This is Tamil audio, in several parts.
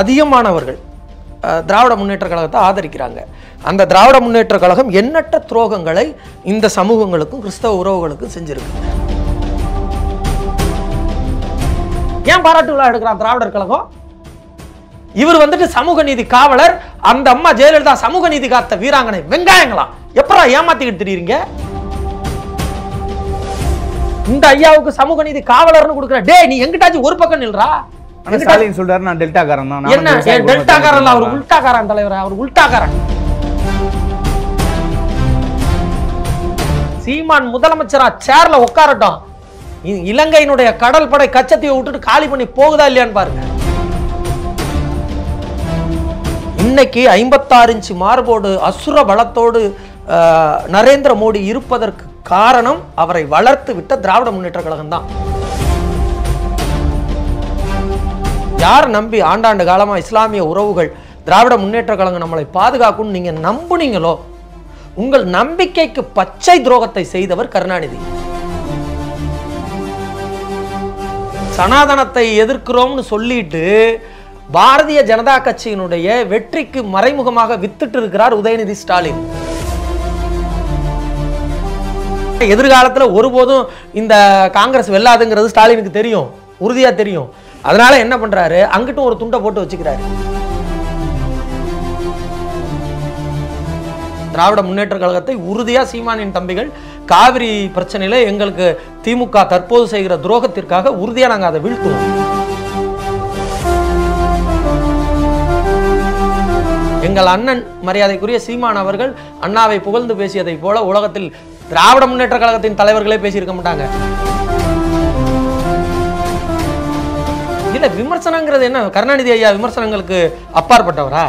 அதிகமானவர்கள் திராவிட முன்னேற்ற கழகத்தை ஆதரிக்கிறாங்க அந்த திராவிட முன்னேற்ற கழகம் எண்ணற்ற துரோகங்களை இந்த சமூகங்களுக்கும் கிறிஸ்தவ உறவுகளுக்கும் செஞ்சிருக்கு ஏன் பாராட்டு விழா எடுக்கிறான் திராவிடர் கழகம் இவர் வந்துட்டு சமூக நீதி காவலர் அந்த அம்மா ஜெயலலிதா சமூக நீதி காத்த வீராங்கனை வெங்காயங்களா எப்படா ஏமாத்திக்கிட்டு தெரியுங்க இந்த ஐயாவுக்கு சமூக நீதி காவலர்னு கொடுக்குற டே நீ எங்கிட்டாச்சும் ஒரு பக்கம் நில்றா ஆனா ஸ்டாலின் சொல்றாரு நான் டெல்டாக்காரன் தான் என்ன டெல்டாக்காரன் அவர் உல்டாக்காரன் தலைவர் அவர் உல்டாக்காரன் சீமான் முதலமைச்சரா சேர்ல உட்காரட்டும் இலங்கையினுடைய கடல் படை கச்சத்தையை விட்டுட்டு காலி பண்ணி போகுதா இல்லையான்னு பாருங்க இன்னைக்கு ஐம்பத்தாறு இன்ச்சு மார்போடு அசுர பலத்தோடு நரேந்திர மோடி இருப்பதற்கு காரணம் அவரை வளர்த்து விட்ட திராவிட முன்னேற்ற கழகம் தான் யார் நம்பி ஆண்டாண்டு காலமாக இஸ்லாமிய உறவுகள் திராவிட முன்னேற்ற கழகம் நம்மளை பாதுகாக்கும்னு நீங்கள் நம்புனீங்களோ உங்கள் நம்பிக்கைக்கு பச்சை துரோகத்தை செய்தவர் கருணாநிதி சனாதனத்தை எதிர்க்கிறோம்னு சொல்லிட்டு பாரதிய ஜனதா கட்சியினுடைய வெற்றிக்கு மறைமுகமாக வித்துட்டு இருக்கிறார் உதயநிதி ஸ்டாலின் எதிர்காலத்தில் ஒருபோதும் இந்த காங்கிரஸ் வெல்லாதுங்கிறது ஸ்டாலினுக்கு தெரியும் உறுதியாக தெரியும் அதனால என்ன பண்றாரு அங்கிட்டும் ஒரு துண்டை போட்டு வச்சுக்கிறாரு திராவிட முன்னேற்ற கழகத்தை உறுதியாக சீமானின் தம்பிகள் காவிரி பிரச்சனையில் எங்களுக்கு திமுக தற்போது செய்கிற துரோகத்திற்காக உறுதியாக நாங்கள் அதை வீழ்த்துவோம் எங்கள் அண்ணன் மரியாதைக்குரிய சீமான் அவர்கள் அண்ணாவை புகழ்ந்து பேசியதை போல உலகத்தில் திராவிட முன்னேற்ற கழகத்தின் தலைவர்களே பேசியிருக்க மாட்டாங்க இல்லை விமர்சனங்கிறது என்ன கருணாநிதி ஐயா விமர்சனங்களுக்கு அப்பாற்பட்டவரா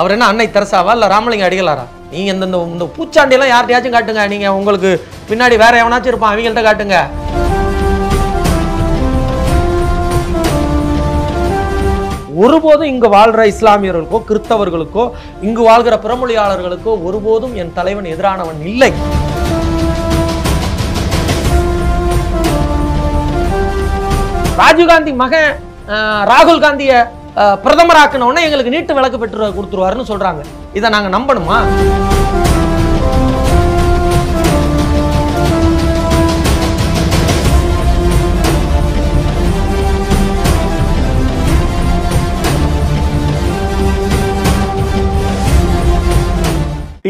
அவர் என்ன அன்னை தெரசாவா இல்லை ராமலிங்க அடிகளாரா நீங்கள் இந்த இந்த பூச்சாண்டியெல்லாம் யார்கிட்டயாச்சும் காட்டுங்க நீங்கள் உங்களுக்கு பின்னாடி வேற எவனாச்சும் இருப்பான் அவங்கள்ட்ட காட்டுங்க ஒருபோதும் இங்கு வாழ்கிற இஸ்லாமியர்களுக்கோ கிறிஸ்தவர்களுக்கோ இங்கு வாழ்கிற பிறமொழியாளர்களுக்கோ ஒருபோதும் என் தலைவன் எதிரானவன் இல்லை ராஜீவ்காந்தி மகன் ராகுல் காந்தியை பிரதமராக்கின உடனே எங்களுக்கு நீட்டு விளக்கு பெற்று கொடுத்துருவாருன்னு சொல்றாங்க இதை நாங்கள் நம்பணுமா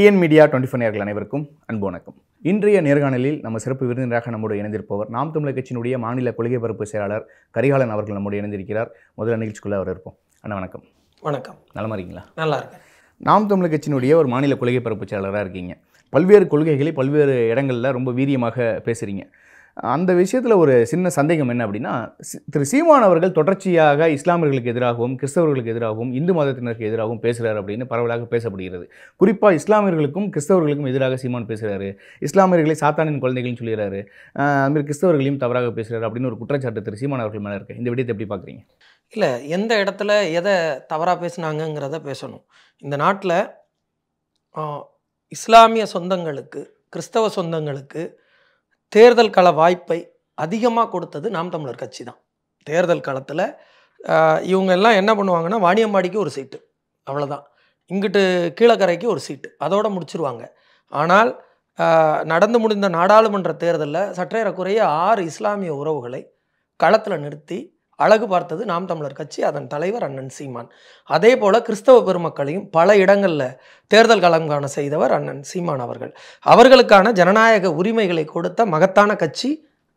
டிஎன் மீடியா டுவெண்ட்டி ஃபோர் நேர்கள் அனைவருக்கும் அன்பு வணக்கம் இன்றைய நேர்காணலில் நம்ம சிறப்பு விருந்தினராக நம்முடைய இணைந்திருப்பவர் நாம் தமிழக கட்சியினுடைய மாநில கொள்கை பரப்பு செயலாளர் கரிகாலன் அவர்கள் நம்முடைய இணைந்திருக்கிறார் முதல்ல நிகழ்ச்சிக்குள்ளே அவர் இருப்போம் அண்ணா வணக்கம் வணக்கம் நல்லா இருக்கீங்களா நல்லா இருக்கேன் நாம் தமிழக கட்சியினுடைய ஒரு மாநில கொள்கை பரப்பு செயலாளராக இருக்கீங்க பல்வேறு கொள்கைகளை பல்வேறு இடங்களில் ரொம்ப வீரியமாக பேசுகிறீங்க அந்த விஷயத்தில் ஒரு சின்ன சந்தேகம் என்ன அப்படின்னா திரு சீமான் அவர்கள் தொடர்ச்சியாக இஸ்லாமியர்களுக்கு எதிராகவும் கிறிஸ்தவர்களுக்கு எதிராகவும் இந்து மதத்தினருக்கு எதிராகவும் பேசுகிறார் அப்படின்னு பரவலாக பேசப்படுகிறது குறிப்பாக இஸ்லாமியர்களுக்கும் கிறிஸ்தவர்களுக்கும் எதிராக சீமான் பேசுகிறாரு இஸ்லாமியர்களை சாத்தானின் குழந்தைகள்னு சொல்கிறாரு அதுமாதிரி கிறிஸ்தவர்களையும் தவறாக பேசுகிறாரு அப்படின்னு ஒரு குற்றச்சாட்டு திரு சீமான் அவர்கள் மேலே இருக்குது இந்த விடயத்தை எப்படி பார்க்குறீங்க இல்லை எந்த இடத்துல எதை தவறாக பேசுனாங்கங்கிறத பேசணும் இந்த நாட்டில் இஸ்லாமிய சொந்தங்களுக்கு கிறிஸ்தவ சொந்தங்களுக்கு தேர்தல் கள வாய்ப்பை அதிகமாக கொடுத்தது நாம் தமிழர் கட்சி தான் தேர்தல் காலத்தில் இவங்க எல்லாம் என்ன பண்ணுவாங்கன்னா வாணியம்பாடிக்கு ஒரு சீட்டு அவ்வளோதான் இங்கிட்டு கீழக்கரைக்கு ஒரு சீட்டு அதோடு முடிச்சிருவாங்க ஆனால் நடந்து முடிந்த நாடாளுமன்ற தேர்தலில் சற்றேறக்குறைய ஆறு இஸ்லாமிய உறவுகளை களத்தில் நிறுத்தி அழகு பார்த்தது நாம் தமிழர் கட்சி அதன் தலைவர் அண்ணன் சீமான் அதே போல் கிறிஸ்தவ பெருமக்களையும் பல இடங்களில் தேர்தல் களம் காண செய்தவர் அண்ணன் சீமான் அவர்கள் அவர்களுக்கான ஜனநாயக உரிமைகளை கொடுத்த மகத்தான கட்சி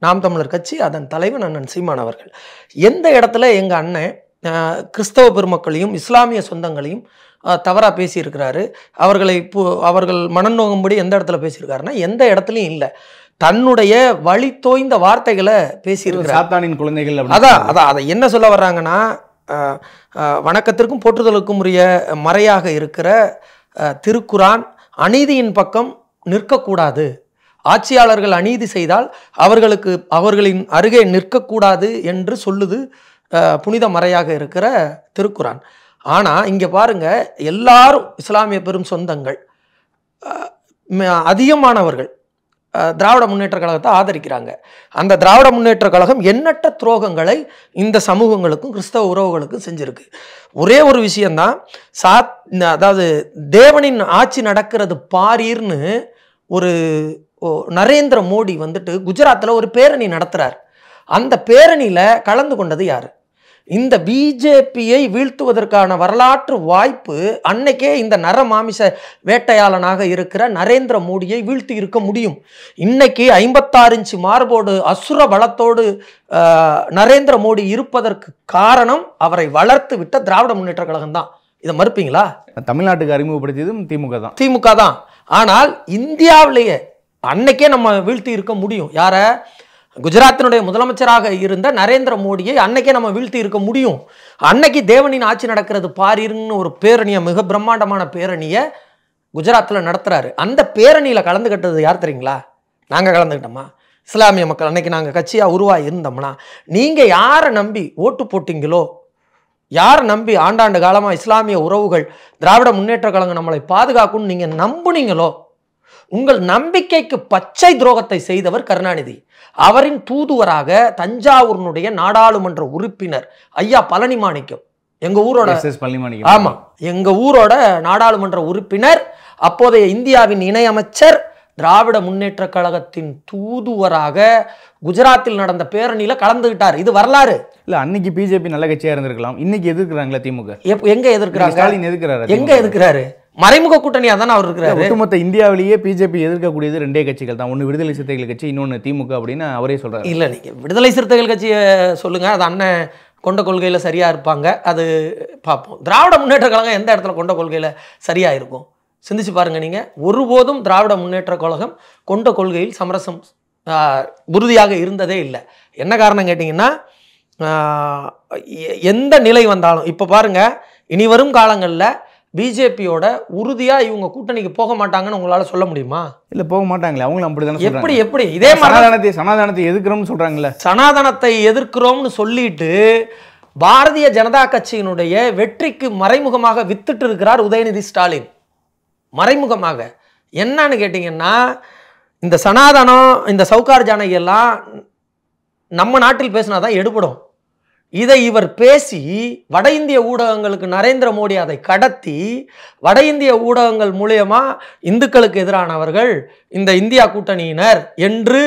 நாம் தமிழர் கட்சி அதன் தலைவன் அண்ணன் சீமான் அவர்கள் எந்த இடத்துல எங்கள் அண்ணன் கிறிஸ்தவ பெருமக்களையும் இஸ்லாமிய சொந்தங்களையும் தவறாக பேசியிருக்கிறாரு அவர்களை இப்போ அவர்கள் மனநோகும்படி எந்த இடத்துல பேசியிருக்காருன்னா எந்த இடத்துலையும் இல்லை தன்னுடைய வழி தோய்ந்த வார்த்தைகளை பேசியிருக்கிறார் சாத்தானின் குழந்தைகள் அதான் அதான் அதை என்ன சொல்ல வர்றாங்கன்னா வணக்கத்திற்கும் போற்றுதலுக்கும் உரிய மறையாக இருக்கிற திருக்குரான் அநீதியின் பக்கம் நிற்கக்கூடாது ஆட்சியாளர்கள் அநீதி செய்தால் அவர்களுக்கு அவர்களின் அருகே நிற்கக்கூடாது என்று சொல்லுது புனித மறையாக இருக்கிற திருக்குரான் ஆனால் இங்கே பாருங்கள் எல்லாரும் இஸ்லாமிய பெரும் சொந்தங்கள் அதிகமானவர்கள் திராவிட முன்னேற்ற கழகத்தை ஆதரிக்கிறாங்க அந்த திராவிட முன்னேற்ற கழகம் எண்ணற்ற துரோகங்களை இந்த சமூகங்களுக்கும் கிறிஸ்தவ உறவுகளுக்கும் செஞ்சுருக்கு ஒரே ஒரு விஷயந்தான் சாத் அதாவது தேவனின் ஆட்சி நடக்கிறது பாரீர்னு ஒரு நரேந்திர மோடி வந்துட்டு குஜராத்தில் ஒரு பேரணி நடத்துகிறார் அந்த பேரணியில் கலந்து கொண்டது யார் இந்த பிஜேபியை வீழ்த்துவதற்கான வரலாற்று வாய்ப்பு அன்னைக்கே இந்த நரமாமிச வேட்டையாளனாக இருக்கிற நரேந்திர மோடியை வீழ்த்தி இருக்க முடியும் இன்னைக்கு ஐம்பத்தாறு இன்ச்சு மார்போடு அசுர பலத்தோடு நரேந்திர மோடி இருப்பதற்கு காரணம் அவரை வளர்த்து விட்ட திராவிட முன்னேற்ற கழகம் தான் இதை மறுப்பீங்களா தமிழ்நாட்டுக்கு அறிமுகப்படுத்தியதும் திமுக தான் திமுக தான் ஆனால் இந்தியாவிலேயே அன்னைக்கே நம்ம வீழ்த்தி இருக்க முடியும் யாரை குஜராத்தினுடைய முதலமைச்சராக இருந்த நரேந்திர மோடியை அன்னைக்கே நம்ம வீழ்த்தி இருக்க முடியும் அன்னைக்கு தேவனின் ஆட்சி நடக்கிறது பாரின்னு ஒரு பேரணியை மிக பிரம்மாண்டமான பேரணியை குஜராத்தில் நடத்துகிறாரு அந்த பேரணியில் கலந்துக்கிட்டது யார் தெரியுங்களா நாங்கள் கலந்துக்கிட்டோமா இஸ்லாமிய மக்கள் அன்னைக்கு நாங்கள் கட்சியாக உருவாக இருந்தோம்னா நீங்கள் யாரை நம்பி ஓட்டு போட்டிங்களோ யாரை நம்பி ஆண்டாண்டு காலமாக இஸ்லாமிய உறவுகள் திராவிட முன்னேற்ற கழகம் நம்மளை பாதுகாக்கும்னு நீங்கள் நம்புனீங்களோ உங்கள் நம்பிக்கைக்கு பச்சை துரோகத்தை செய்தவர் கருணாநிதி அவரின் தூதுவராக தஞ்சாவூரினுடைய நாடாளுமன்ற உறுப்பினர் ஐயா பழனி மாணிக்கம் எங்க ஊரோட ஆமா எங்க ஊரோட நாடாளுமன்ற உறுப்பினர் அப்போதைய இந்தியாவின் இணையமைச்சர் திராவிட முன்னேற்ற கழகத்தின் தூதுவராக குஜராத்தில் நடந்த பேரணியில் கலந்துகிட்டார் இது வரலாறு இல்ல அன்னைக்கு பிஜேபி நல்ல கட்சியா இருந்திருக்கலாம் இன்னைக்கு எதிர்க்கிறாங்களா திமுக எங்க எதிர்க்கிறாங்க ஸ்டாலின் எதிர்க்கிறாரு எங்க எதிர்க்கிறாரு மறைமுக கூட்டணியாக தான் அவர் இருக்கிறார் ஒட்டுமொத்த இந்தியாவிலேயே பிஜேபி எதிர்க்கக்கூடியது ரெண்டே கட்சிகள் தான் ஒன்று விடுதலை சிறுத்தைகள் கட்சி இன்னொன்று திமுக அப்படின்னு அவரே சொல்கிறார் இல்லை நீங்கள் விடுதலை சிறுத்தைகள் கட்சியை சொல்லுங்கள் அது அண்ணன் கொண்ட கொள்கையில் சரியாக இருப்பாங்க அது பார்ப்போம் திராவிட முன்னேற்ற கழகம் எந்த இடத்துல கொண்ட கொள்கையில் சரியாக இருக்கும் சிந்திச்சு பாருங்கள் நீங்கள் ஒருபோதும் திராவிட முன்னேற்ற கழகம் கொண்ட கொள்கையில் சமரசம் உறுதியாக இருந்ததே இல்லை என்ன காரணம் கேட்டிங்கன்னா எந்த நிலை வந்தாலும் இப்போ பாருங்கள் இனி வரும் காலங்களில் பிஜேபியோட உறுதியாக இவங்க கூட்டணிக்கு போக மாட்டாங்கன்னு உங்களால் சொல்ல முடியுமா இல்லை போக மாட்டாங்களே அவங்களும் அப்படிதான் எப்படி எப்படி இதே சனாதனத்தை சனாதானத்தை எதிர்க்கிறோம்னு சொல்கிறாங்களே சனாதானத்தை எதிர்க்கிறோம்னு சொல்லிட்டு பாரதிய ஜனதா கட்சியினுடைய வெற்றிக்கு மறைமுகமாக வித்துட்டு இருக்கிறார் உதயநிதி ஸ்டாலின் மறைமுகமாக என்னன்னு கேட்டிங்கன்னா இந்த சனாதனம் இந்த சவுகார் ஜானகி எல்லாம் நம்ம நாட்டில் பேசினா தான் எடுபடும் இதை இவர் பேசி வட இந்திய ஊடகங்களுக்கு நரேந்திர மோடி அதை கடத்தி வட இந்திய ஊடகங்கள் மூலியமா இந்துக்களுக்கு எதிரானவர்கள் இந்த இந்தியா கூட்டணியினர் என்று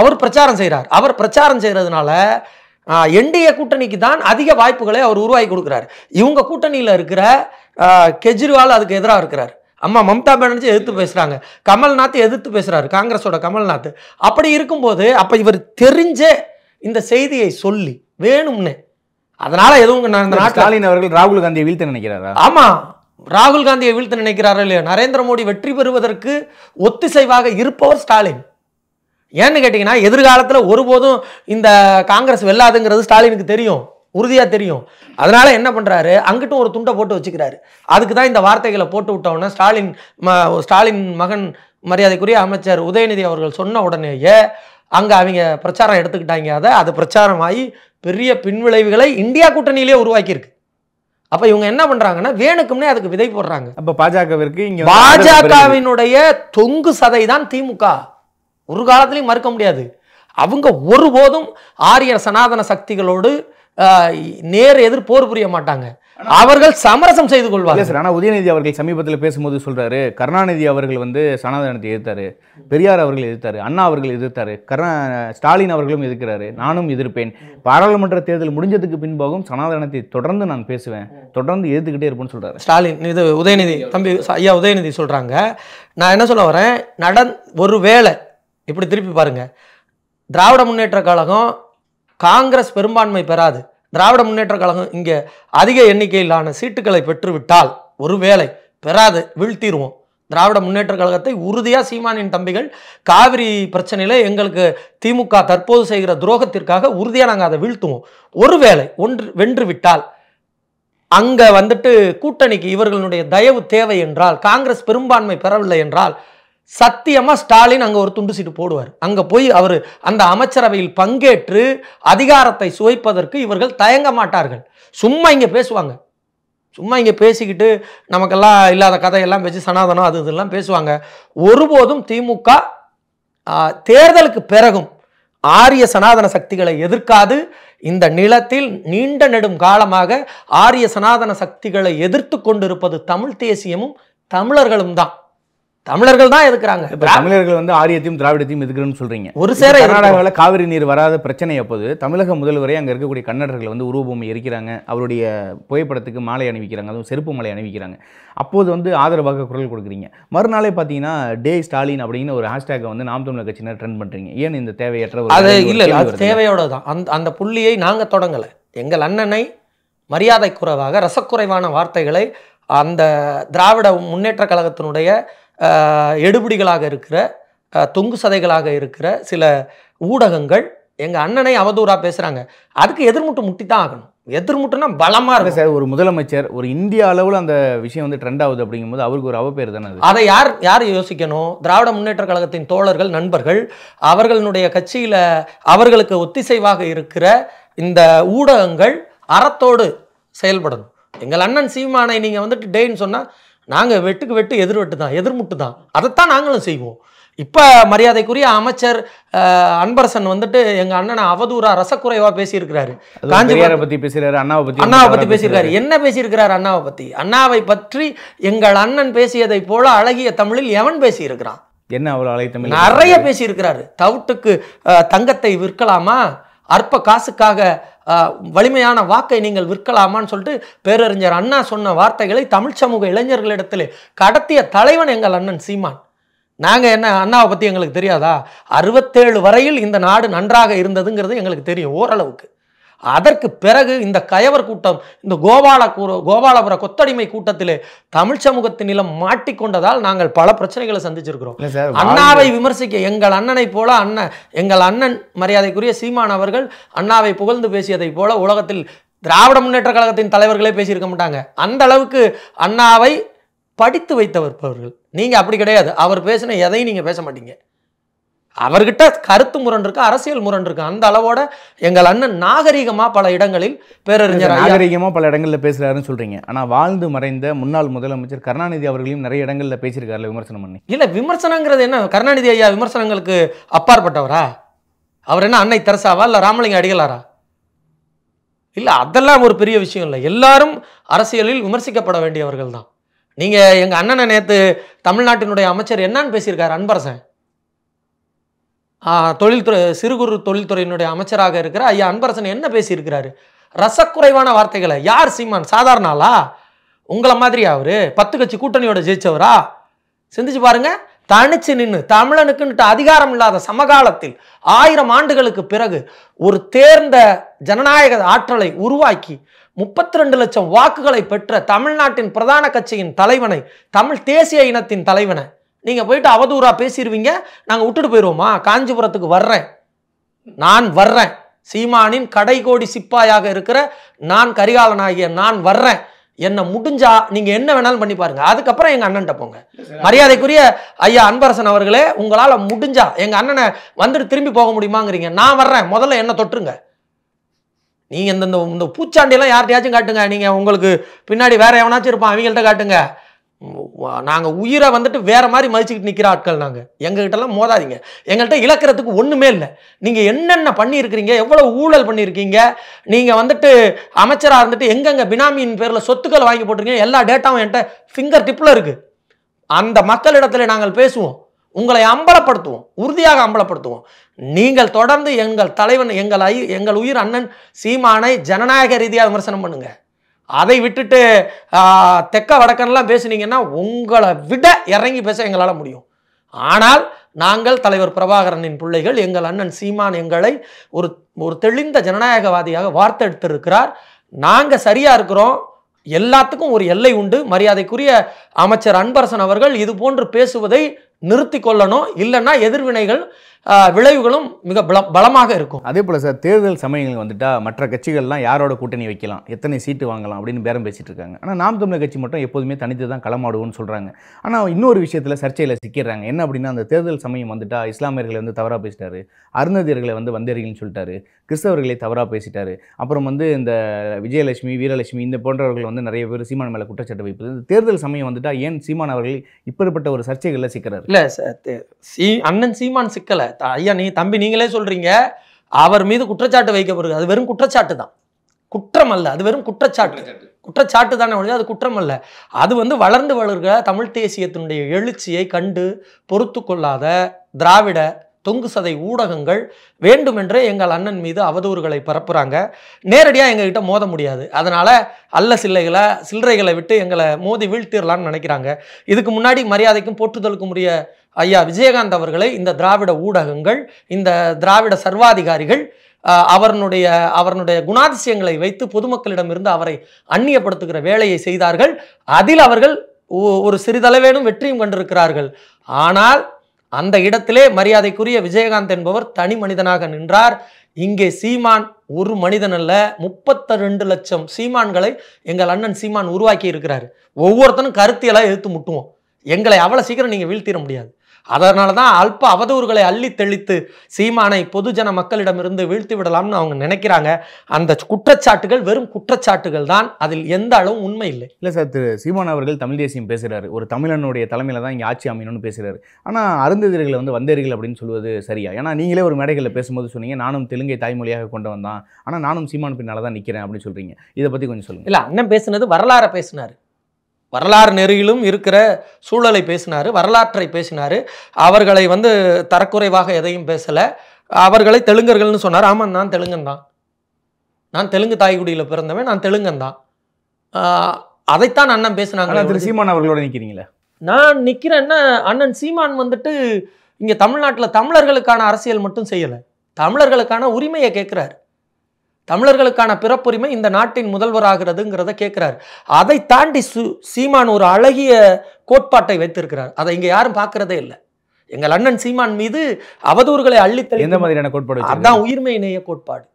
அவர் பிரச்சாரம் செய்கிறார் அவர் பிரச்சாரம் செய்கிறதுனால என்டிஏ கூட்டணிக்கு தான் அதிக வாய்ப்புகளை அவர் உருவாக்கி கொடுக்குறார் இவங்க கூட்டணியில் இருக்கிற கெஜ்ரிவால் அதுக்கு எதிராக இருக்கிறார் அம்மா மம்தா பானர்ஜி எதிர்த்து பேசுகிறாங்க கமல்நாத் எதிர்த்து பேசுகிறாரு காங்கிரஸோட கமல்நாத் அப்படி இருக்கும்போது அப்போ இவர் தெரிஞ்ச இந்த செய்தியை சொல்லி வேணும்னு அதனால எதுவும் ஸ்டாலின் அவர்கள் ராகுல் காந்தியை வீழ்த்த நினைக்கிறாரா ஆமாம் ராகுல் காந்தியை வீழ்த்த நினைக்கிறாரோ இல்லையா நரேந்திர மோடி வெற்றி பெறுவதற்கு ஒத்திசைவாக இருப்பவர் ஸ்டாலின் ஏன்னு கேட்டிங்கன்னா எதிர்காலத்தில் ஒருபோதும் இந்த காங்கிரஸ் வெல்லாதுங்கிறது ஸ்டாலினுக்கு தெரியும் உறுதியாக தெரியும் அதனால் என்ன பண்ணுறாரு அங்கிட்டும் ஒரு துண்டை போட்டு வச்சுக்கிறாரு அதுக்கு தான் இந்த வார்த்தைகளை போட்டு விட்டோன்னா ஸ்டாலின் ம ஸ்டாலின் மகன் மரியாதைக்குரிய அமைச்சர் உதயநிதி அவர்கள் சொன்ன உடனேயே அங்கே அவங்க பிரச்சாரம் எடுத்துக்கிட்டாங்க அதை அது பிரச்சாரமாகி பெரிய பின்விளைவுகளை இந்தியா கூட்டணியிலே உருவாக்கியிருக்கு அப்ப இவங்க என்ன பண்றாங்கன்னா வேணுக்கும்னே அதுக்கு விதை போடுறாங்க அப்ப பாஜகவிற்கு இங்க பாஜகவினுடைய தொங்கு சதை தான் திமுக ஒரு காலத்திலையும் மறுக்க முடியாது அவங்க ஒருபோதும் ஆரிய சனாதன சக்திகளோடு நேர் எதிர் போர் புரிய மாட்டாங்க அவர்கள் சமரசம் செய்து கொள்வார்கள் சார் ஆனால் உதயநிதி அவர்கள் சமீபத்தில் பேசும்போது சொல்றாரு கருணாநிதி அவர்கள் வந்து சனாதனத்தை எதிர்த்தாரு பெரியார் அவர்கள் எதிர்த்தாரு அண்ணா அவர்கள் எதிர்த்தாரு கருணா ஸ்டாலின் அவர்களும் எதிர்க்கிறாரு நானும் எதிர்ப்பேன் பாராளுமன்ற தேர்தல் முடிஞ்சதுக்கு பின்போகும் சனாதனத்தை தொடர்ந்து நான் பேசுவேன் தொடர்ந்து எதிர்த்துக்கிட்டே இருப்பேன்னு சொல்கிறாரு ஸ்டாலின் இது உதயநிதி தம்பி ஐயா உதயநிதி சொல்கிறாங்க நான் என்ன சொல்ல வரேன் நடன் ஒரு வேளை இப்படி திருப்பி பாருங்கள் திராவிட முன்னேற்ற கழகம் காங்கிரஸ் பெரும்பான்மை பெறாது திராவிட முன்னேற்ற கழகம் இங்கே அதிக எண்ணிக்கையிலான சீட்டுகளை பெற்றுவிட்டால் ஒருவேளை பெறாது வீழ்த்திடுவோம் திராவிட முன்னேற்ற கழகத்தை உறுதியாக சீமானின் தம்பிகள் காவிரி பிரச்சனையில் எங்களுக்கு திமுக தற்போது செய்கிற துரோகத்திற்காக உறுதியாக நாங்கள் அதை வீழ்த்துவோம் ஒருவேளை ஒன்று வென்று விட்டால் அங்கே வந்துட்டு கூட்டணிக்கு இவர்களுடைய தயவு தேவை என்றால் காங்கிரஸ் பெரும்பான்மை பெறவில்லை என்றால் சத்தியமாக ஸ்டாலின் அங்கே ஒரு துண்டு சீட்டு போடுவார் அங்கே போய் அவர் அந்த அமைச்சரவையில் பங்கேற்று அதிகாரத்தை சுவைப்பதற்கு இவர்கள் தயங்க மாட்டார்கள் சும்மா இங்கே பேசுவாங்க சும்மா இங்கே பேசிக்கிட்டு நமக்கெல்லாம் இல்லாத கதையெல்லாம் வச்சு சனாதனம் அது இதெல்லாம் பேசுவாங்க ஒருபோதும் திமுக தேர்தலுக்கு பிறகும் ஆரிய சனாதன சக்திகளை எதிர்க்காது இந்த நிலத்தில் நீண்ட நெடும் காலமாக ஆரிய சனாதன சக்திகளை எதிர்த்து கொண்டிருப்பது தமிழ் தேசியமும் தமிழர்களும் தான் தமிழர்கள் தான் எதுக்குறாங்க தமிழர்கள் வந்து ஆரியத்தையும் திராவிடத்தையும் எதுக்குறேன்னு சொல்றீங்க ஒரு சேர கர்நாடகாவில் காவிரி நீர் வராத பிரச்சனை அப்போது தமிழக முதல்வரை அங்கே இருக்கக்கூடிய கன்னடர்கள் வந்து உருவபூமி எரிக்கிறாங்க அவருடைய புகைப்படத்துக்கு மாலை அணிவிக்கிறாங்க அதுவும் செருப்பு மாலை அணிவிக்கிறாங்க அப்போது வந்து ஆதரவாக குரல் கொடுக்குறீங்க மறுநாளே பார்த்தீங்கன்னா டே ஸ்டாலின் அப்படின்னு ஒரு ஹேஷ்டேக்கை வந்து நாம் தமிழர் கட்சியினர் ட்ரெண்ட் பண்ணுறீங்க ஏன் இந்த தேவையற்ற அது இல்லை அது தேவையோட தான் அந்த அந்த புள்ளியை நாங்கள் தொடங்கலை எங்கள் அண்ணனை மரியாதைக்குறைவாக ரசக்குறைவான வார்த்தைகளை அந்த திராவிட முன்னேற்ற கழகத்தினுடைய எடுபிடிகளாக இருக்கிற தொங்கு சதைகளாக இருக்கிற சில ஊடகங்கள் எங்கள் அண்ணனை அவதூறாக பேசுகிறாங்க அதுக்கு எதிர்முட்டு முட்டி தான் ஆகணும் எதிர்முட்டுன்னா பலமாக இருக்கு சார் ஒரு முதலமைச்சர் ஒரு இந்திய அளவில் அந்த விஷயம் வந்து ட்ரெண்ட் ஆகுது அப்படிங்கும்போது அவருக்கு ஒரு அவப்பேர் தானே அதை யார் யார் யோசிக்கணும் திராவிட முன்னேற்ற கழகத்தின் தோழர்கள் நண்பர்கள் அவர்களுடைய கட்சியில் அவர்களுக்கு ஒத்திசைவாக இருக்கிற இந்த ஊடகங்கள் அறத்தோடு செயல்படணும் எங்கள் அண்ணன் சீமானை நீங்கள் வந்துட்டு டேன்னு சொன்னால் நாங்கள் வெட்டுக்கு வெட்டு எதிர்வெட்டு தான் எதிர்முட்டு தான் அதைத்தான் நாங்களும் செய்வோம் இப்போ மரியாதைக்குரிய அமைச்சர் அன்பரசன் வந்துட்டு எங்கள் அண்ணனை அவதூறா ரசக்குறைவாக பேசியிருக்கிறாரு காஞ்சிபுரம் பற்றி பேசுகிறாரு அண்ணாவை பற்றி அண்ணாவை பற்றி பேசியிருக்காரு என்ன பேசியிருக்கிறார் அண்ணாவை பற்றி அண்ணாவை பற்றி எங்கள் அண்ணன் பேசியதை போல அழகிய தமிழில் எவன் பேசியிருக்கிறான் என்ன அவ்வளோ அழகிய தமிழ் நிறைய பேசியிருக்கிறாரு தவிட்டுக்கு தங்கத்தை விற்கலாமா அற்ப காசுக்காக வலிமையான வாக்கை நீங்கள் விற்கலாமான்னு சொல்லிட்டு பேரறிஞர் அண்ணா சொன்ன வார்த்தைகளை தமிழ் சமூக இளைஞர்களிடத்தில் கடத்திய தலைவன் எங்கள் அண்ணன் சீமான் நாங்கள் என்ன அண்ணாவை பற்றி எங்களுக்கு தெரியாதா அறுபத்தேழு வரையில் இந்த நாடு நன்றாக இருந்ததுங்கிறது எங்களுக்கு தெரியும் ஓரளவுக்கு அதற்கு பிறகு இந்த கயவர் கூட்டம் இந்த கோபால கோபாலபுர கொத்தடிமை கூட்டத்திலே தமிழ் சமூகத்தின் நிலம் மாட்டிக்கொண்டதால் நாங்கள் பல பிரச்சனைகளை சந்திச்சிருக்கிறோம் அண்ணாவை விமர்சிக்க எங்கள் அண்ணனை போல அண்ணன் எங்கள் அண்ணன் மரியாதைக்குரிய சீமான் அவர்கள் அண்ணாவை புகழ்ந்து பேசியதை போல உலகத்தில் திராவிட முன்னேற்ற கழகத்தின் தலைவர்களே பேசியிருக்க மாட்டாங்க அந்த அளவுக்கு அண்ணாவை படித்து வைத்தவர் அவர்கள் நீங்கள் அப்படி கிடையாது அவர் பேசின எதையும் நீங்கள் பேச மாட்டீங்க அவர்கிட்ட கருத்து முரண் இருக்கு அரசியல் முரண் இருக்கு அந்த அளவோட எங்கள் அண்ணன் நாகரீகமா பல இடங்களில் பேரறிஞர் நாகரீகமா பல இடங்களில் பேசுறாருன்னு சொல்றீங்க ஆனா வாழ்ந்து மறைந்த முன்னாள் முதலமைச்சர் கருணாநிதி அவர்களையும் நிறைய இடங்களில் பேசியிருக்காரு விமர்சனம் பண்ணி இல்ல விமர்சனங்கிறது என்ன கருணாநிதி ஐயா விமர்சனங்களுக்கு அப்பாற்பட்டவரா அவர் என்ன அன்னை தெரசாவா இல்ல ராமலிங்க அடிகளாரா இல்லை அதெல்லாம் ஒரு பெரிய விஷயம் இல்லை எல்லாரும் அரசியலில் விமர்சிக்கப்பட வேண்டியவர்கள் தான் நீங்கள் எங்கள் அண்ணனை நேற்று தமிழ்நாட்டினுடைய அமைச்சர் என்னன்னு பேசியிருக்காரு அன்பரசன் தொழில்துறை சிறு குறு தொழில்துறையினுடைய அமைச்சராக இருக்கிற ஐயா அன்பரசன் என்ன பேசியிருக்கிறாரு ரசக்குறைவான வார்த்தைகளை யார் சீமான் சாதாரணாலா உங்களை மாதிரி அவர் பத்து கட்சி கூட்டணியோட ஜெயிச்சவரா சிந்திச்சு பாருங்க தனிச்சு நின்று தமிழனுக்குன்ட்டு அதிகாரம் இல்லாத சமகாலத்தில் ஆயிரம் ஆண்டுகளுக்கு பிறகு ஒரு தேர்ந்த ஜனநாயக ஆற்றலை உருவாக்கி முப்பத்தி ரெண்டு லட்சம் வாக்குகளை பெற்ற தமிழ்நாட்டின் பிரதான கட்சியின் தலைவனை தமிழ் தேசிய இனத்தின் தலைவனை நீங்கள் போயிட்டு அவதூறாக பேசிடுவீங்க நாங்கள் விட்டுட்டு போயிடுவோமா காஞ்சிபுரத்துக்கு வர்றேன் நான் வர்றேன் சீமானின் கடைகோடி சிப்பாயாக இருக்கிற நான் கரிகாலனாகிய நான் வர்றேன் என்ன முடிஞ்சா நீங்க என்ன வேணாலும் பண்ணி பாருங்க அதுக்கப்புறம் எங்க அண்ணன்ட்ட போங்க மரியாதைக்குரிய ஐயா அன்பரசன் அவர்களே உங்களால முடிஞ்சா எங்க அண்ணனை வந்துட்டு திரும்பி போக முடியுமாங்கிறீங்க நான் வர்றேன் முதல்ல என்ன தொட்டுருங்க நீங்க இந்த இந்த பூச்சாண்டியெல்லாம் யார்கிட்டயாச்சும் காட்டுங்க நீங்க உங்களுக்கு பின்னாடி வேற எவனாச்சும் இருப்பான் அவங்கள்ட்ட காட்டுங்க நாங்கள் உயிரை வந்துட்டு வேறு மாதிரி மதிச்சுக்கிட்டு நிற்கிற ஆட்கள் நாங்கள் எங்ககிட்டலாம் மோதாதீங்க எங்கள்கிட்ட இழக்கிறதுக்கு ஒன்றுமே இல்லை நீங்கள் என்னென்ன பண்ணியிருக்கிறீங்க எவ்வளோ ஊழல் பண்ணியிருக்கீங்க நீங்கள் வந்துட்டு அமைச்சராக இருந்துட்டு எங்கெங்கே பினாமியின் பேரில் சொத்துக்கள் வாங்கி போட்டிருக்கீங்க எல்லா டேட்டாவும் என்கிட்ட ஃபிங்கர் டிப்பில் இருக்குது அந்த மக்களிடத்தில் நாங்கள் பேசுவோம் உங்களை அம்பலப்படுத்துவோம் உறுதியாக அம்பலப்படுத்துவோம் நீங்கள் தொடர்ந்து எங்கள் தலைவன் எங்கள் ஐ எங்கள் உயிர் அண்ணன் சீமானை ஜனநாயக ரீதியாக விமர்சனம் பண்ணுங்கள் அதை விட்டுட்டு தெக்க வடக்கன்லாம் பேசுனீங்கன்னா உங்களை விட இறங்கி பேச எங்களால் முடியும் ஆனால் நாங்கள் தலைவர் பிரபாகரனின் பிள்ளைகள் எங்கள் அண்ணன் சீமான் எங்களை ஒரு ஒரு தெளிந்த ஜனநாயகவாதியாக வார்த்தெடுத்திருக்கிறார் நாங்கள் சரியாக இருக்கிறோம் எல்லாத்துக்கும் ஒரு எல்லை உண்டு மரியாதைக்குரிய அமைச்சர் அன்பரசன் அவர்கள் இது போன்று பேசுவதை நிறுத்தி கொள்ளணும் இல்லைன்னா எதிர்வினைகள் விளைவுகளும் மிக பல பலமாக இருக்கும் அதே போல் சார் தேர்தல் சமயங்கள் வந்துட்டால் மற்ற கட்சிகள்லாம் யாரோட கூட்டணி வைக்கலாம் எத்தனை சீட்டு வாங்கலாம் அப்படின்னு பேரம் பேசிகிட்டு இருக்காங்க ஆனால் நாம் தமிழர் கட்சி மட்டும் எப்போதுமே தனித்து தான் களமாடுவோம்னு சொல்கிறாங்க ஆனால் இன்னொரு விஷயத்தில் சர்ச்சையில் சிக்கிறாங்க என்ன அப்படின்னா அந்த தேர்தல் சமயம் வந்துட்டா இஸ்லாமியர்களை வந்து தவறாக பேசிட்டாரு அருந்ததியர்களை வந்து வந்தேறிகள்னு சொல்லிட்டாரு கிறிஸ்தவர்களை தவறாக பேசிட்டாரு அப்புறம் வந்து இந்த விஜயலட்சுமி வீரலட்சுமி இந்த போன்றவர்கள் வந்து நிறைய பேர் சீமான மேலே குற்றச்சாட்டு வைப்பது தேர்தல் சமயம் வந்துட்டால் ஏன் சீமான் அவர்கள் இப்படிப்பட்ட ஒரு சர்ச்சைகளில் சிக்கிறார் இல்லை சீ அண்ணன் சீமான் சிக்கலை ஐயா நீ தம்பி நீங்களே சொல்கிறீங்க அவர் மீது குற்றச்சாட்டு வைக்கப்படுது அது வெறும் குற்றச்சாட்டு தான் குற்றம் அல்ல அது வெறும் குற்றச்சாட்டு குற்றச்சாட்டு தானே ஒழிஞ்சு அது குற்றம் அல்ல அது வந்து வளர்ந்து வளர்கிற தமிழ் தேசியத்தினுடைய எழுச்சியை கண்டு பொறுத்து கொள்ளாத திராவிட தொங்கு சதை ஊடகங்கள் வேண்டுமென்றே எங்கள் அண்ணன் மீது அவதூறுகளை பரப்புகிறாங்க நேரடியாக எங்ககிட்ட மோத முடியாது அதனால் அல்ல சில்லைகளை சில்லறைகளை விட்டு எங்களை மோதி வீழ்த்திடலாம்னு நினைக்கிறாங்க இதுக்கு முன்னாடி மரியாதைக்கும் போற்றுதலுக்கும் உரிய ஐயா விஜயகாந்த் அவர்களை இந்த திராவிட ஊடகங்கள் இந்த திராவிட சர்வாதிகாரிகள் அவருடைய அவருடைய குணாதிசயங்களை வைத்து பொதுமக்களிடமிருந்து அவரை அந்நியப்படுத்துகிற வேலையை செய்தார்கள் அதில் அவர்கள் ஒரு சிறிதளவேனும் வெற்றியும் கண்டிருக்கிறார்கள் ஆனால் அந்த இடத்திலே மரியாதைக்குரிய விஜயகாந்த் என்பவர் தனி மனிதனாக நின்றார் இங்கே சீமான் ஒரு மனிதன் அல்ல முப்பத்தி ரெண்டு லட்சம் சீமான்களை எங்கள் அண்ணன் சீமான் உருவாக்கி இருக்கிறார் ஒவ்வொருத்தனும் கருத்தியெல்லாம் எழுத்து முட்டுவோம் எங்களை அவ்வளோ சீக்கிரம் நீங்கள் வீழ்த்திட முடியாது அதனால தான் அல்ப அவதூறுகளை அள்ளி தெளித்து சீமானை பொதுஜன மக்களிடமிருந்து வீழ்த்தி விடலாம்னு அவங்க நினைக்கிறாங்க அந்த குற்றச்சாட்டுகள் வெறும் குற்றச்சாட்டுகள் தான் அதில் எந்த அளவும் உண்மை இல்லை இல்லை சார் திரு சீமான் அவர்கள் தமிழ் தேசியம் பேசுகிறாரு ஒரு தமிழனுடைய தலைமையில் தான் இங்கே ஆட்சி அமையணும்னு பேசுகிறாரு ஆனால் அருந்ததிர்களை வந்து வந்தேர்கள் அப்படின்னு சொல்வது சரியா ஏன்னா நீங்களே ஒரு மேடைகளில் பேசும்போது சொன்னீங்க நானும் தெலுங்கை தாய்மொழியாக கொண்டு வந்தான் ஆனால் நானும் சீமான் பின்னால் தான் நிற்கிறேன் அப்படின்னு சொல்கிறீங்க இதை பற்றி கொஞ்சம் சொல்லுங்கள் இல்லை அண்ணன் பேசுனது வரலாறை பேசினார் வரலாறு நெறியிலும் இருக்கிற சூழலை பேசினார் வரலாற்றை பேசினார் அவர்களை வந்து தரக்குறைவாக எதையும் பேசலை அவர்களை தெலுங்கர்கள்னு சொன்னார் ஆமாம் நான் தெலுங்கன் தான் நான் தெலுங்கு தாய்குடியில் பிறந்தவன் நான் தெலுங்கன் தான் அதைத்தான் அண்ணன் பேசினாங்க திரு சீமான் அவர்களோட நிற்கிறீங்களே நான் நிற்கிறேன்னா அண்ணன் சீமான் வந்துட்டு இங்கே தமிழ்நாட்டில் தமிழர்களுக்கான அரசியல் மட்டும் செய்யலை தமிழர்களுக்கான உரிமையை கேட்குறாரு தமிழர்களுக்கான பிறப்புரிமை இந்த நாட்டின் முதல்வராகிறதுங்கிறத கேட்குறாரு அதை தாண்டி சு சீமான் ஒரு அழகிய கோட்பாட்டை வைத்திருக்கிறார் அதை இங்கே யாரும் பார்க்கறதே இல்லை எங்கள் அண்ணன் சீமான் மீது அவதூறுகளை அள்ளித்தல் எந்த மாதிரியான கோட்பாடு அதுதான் உயிர்மை இணைய கோட்பாடு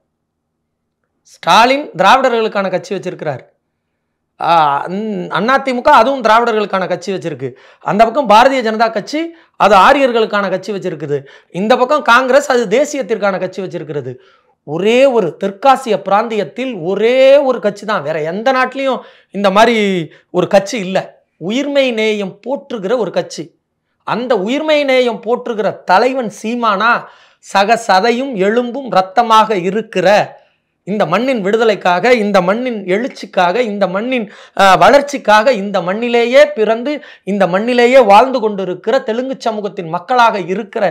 ஸ்டாலின் திராவிடர்களுக்கான கட்சி வச்சிருக்கிறார் அதிமுக அதுவும் திராவிடர்களுக்கான கட்சி வச்சிருக்கு அந்த பக்கம் பாரதிய ஜனதா கட்சி அது ஆரியர்களுக்கான கட்சி வச்சிருக்குது இந்த பக்கம் காங்கிரஸ் அது தேசியத்திற்கான கட்சி வச்சிருக்கிறது ஒரே ஒரு தெற்காசிய பிராந்தியத்தில் ஒரே ஒரு கட்சி தான் வேற எந்த நாட்டிலையும் இந்த மாதிரி ஒரு கட்சி இல்லை உயிர்மை நேயம் போற்றுகிற ஒரு கட்சி அந்த உயிர்மை நேயம் போற்றுகிற தலைவன் சீமானா சக சதையும் எலும்பும் இரத்தமாக இருக்கிற இந்த மண்ணின் விடுதலைக்காக இந்த மண்ணின் எழுச்சிக்காக இந்த மண்ணின் வளர்ச்சிக்காக இந்த மண்ணிலேயே பிறந்து இந்த மண்ணிலேயே வாழ்ந்து கொண்டிருக்கிற தெலுங்கு சமூகத்தின் மக்களாக இருக்கிற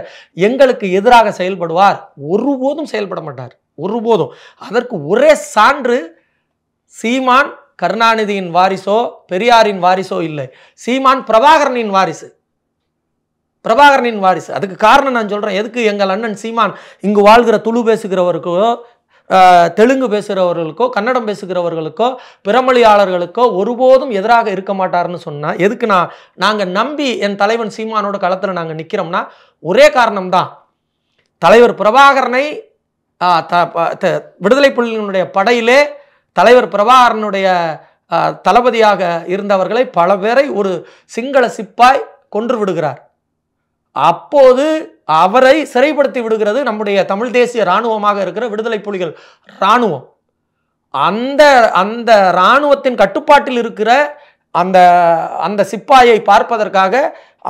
எங்களுக்கு எதிராக செயல்படுவார் ஒருபோதும் செயல்பட மாட்டார் ஒருபோதும் அதற்கு ஒரே சான்று சீமான் கருணாநிதியின் வாரிசோ பெரியாரின் வாரிசோ இல்லை சீமான் பிரபாகரனின் வாரிசு பிரபாகரனின் வாரிசு அதுக்கு காரணம் நான் சொல்கிறேன் எதுக்கு எங்கள் அண்ணன் சீமான் இங்கு வாழ்கிற துளு பேசுகிறவருக்கோ தெலுங்கு பேசுகிறவர்களுக்கோ கன்னடம் பேசுகிறவர்களுக்கோ பிறமொழியாளர்களுக்கோ ஒருபோதும் எதிராக இருக்க மாட்டார்னு சொன்னால் எதுக்கு நான் நாங்கள் நம்பி என் தலைவன் சீமானோட களத்தில் நாங்கள் நிற்கிறோம்னா ஒரே காரணம்தான் தலைவர் பிரபாகரனை விடுதலை புலிகளுடைய படையிலே தலைவர் பிரபாகரனுடைய தளபதியாக இருந்தவர்களை பல பேரை ஒரு சிங்கள சிப்பாய் கொன்று விடுகிறார் அப்போது அவரை சிறைப்படுத்தி விடுகிறது நம்முடைய தமிழ் தேசிய இராணுவமாக இருக்கிற விடுதலை புலிகள் இராணுவம் அந்த அந்த இராணுவத்தின் கட்டுப்பாட்டில் இருக்கிற அந்த அந்த சிப்பாயை பார்ப்பதற்காக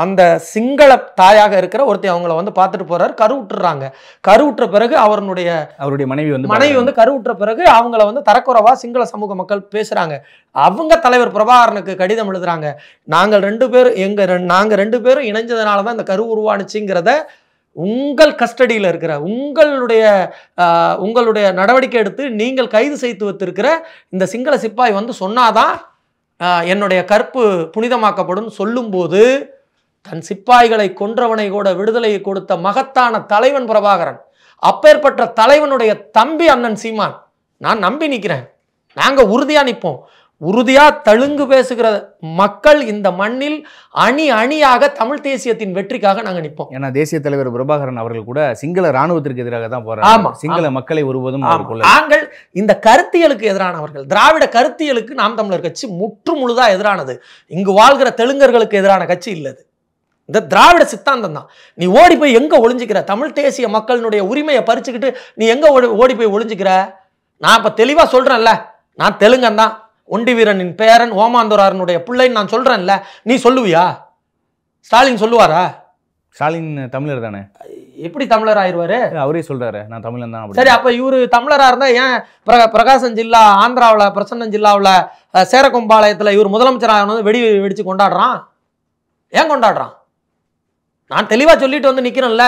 அந்த சிங்கள தாயாக இருக்கிற ஒருத்தர் அவங்கள வந்து பார்த்துட்டு போறாரு கருவுட்டுறாங்க கருவுற்ற பிறகு அவருடைய அவருடைய மனைவி வந்து மனைவி வந்து கருவுற்ற பிறகு அவங்கள வந்து தரக்குறவா சிங்கள சமூக மக்கள் பேசுறாங்க அவங்க தலைவர் பிரபாகரனுக்கு கடிதம் எழுதுறாங்க நாங்கள் ரெண்டு பேரும் எங்க நாங்கள் ரெண்டு பேரும் இணைஞ்சதுனால தான் இந்த கரு உருவானுச்சுங்கிறத உங்கள் கஸ்டடியில் இருக்கிற உங்களுடைய உங்களுடைய நடவடிக்கை எடுத்து நீங்கள் கைது செய்து வைத்திருக்கிற இந்த சிங்கள சிப்பாய் வந்து சொன்னாதான் என்னுடைய கற்பு புனிதமாக்கப்படும் சொல்லும்போது தன் சிப்பாய்களை கொன்றவனை கூட விடுதலையை கொடுத்த மகத்தான தலைவன் பிரபாகரன் அப்பேற்பட்ட தலைவனுடைய தம்பி அண்ணன் சீமான் நான் நம்பி நிற்கிறேன் நாங்கள் உறுதியாக நிற்போம் உறுதியாக தழுங்கு பேசுகிற மக்கள் இந்த மண்ணில் அணி அணியாக தமிழ் தேசியத்தின் வெற்றிக்காக நாங்கள் நிற்போம் ஏன்னா தேசிய தலைவர் பிரபாகரன் அவர்கள் கூட சிங்கள இராணுவத்திற்கு எதிராக தான் போறாங்க ஆமாம் சிங்கள மக்களை ஒருபோதும் நாங்கள் இந்த கருத்தியலுக்கு எதிரானவர்கள் திராவிட கருத்தியலுக்கு நாம் தமிழர் கட்சி முற்று முழுதாக எதிரானது இங்கு வாழ்கிற தெலுங்கர்களுக்கு எதிரான கட்சி இல்லது இந்த திராவிட சித்தாந்தம் தான் நீ ஓடி போய் எங்கே ஒளிஞ்சிக்கிற தமிழ் தேசிய மக்களினுடைய உரிமையை பறிச்சுக்கிட்டு நீ எங்கே ஓடி ஓடி போய் ஒளிஞ்சிக்கிற நான் இப்போ தெளிவாக சொல்கிறேன்ல நான் தெலுங்கன் தான் ஒண்டி வீரனின் பேரன் ஓமாந்தோராரனுடைய பிள்ளைன்னு நான் சொல்கிறேன்ல நீ சொல்லுவியா ஸ்டாலின் சொல்லுவாரா ஸ்டாலின் தமிழர் தானே எப்படி தமிழர் ஆயிடுவாரு அவரே சொல்றாரு நான் தமிழன் தான் சரி அப்ப இவரு தமிழரா இருந்தா ஏன் பிரகாசம் ஜில்லா ஆந்திராவில் பிரசன்ன ஜில்லாவில் சேரக்கொம்பாளையத்தில் இவர் முதலமைச்சர் ஆகணும் வெடி வெடிச்சு கொண்டாடுறான் ஏன் கொண்டாடுறான் நான் தெளிவாக சொல்லிட்டு வந்து நிற்கிறேன்ல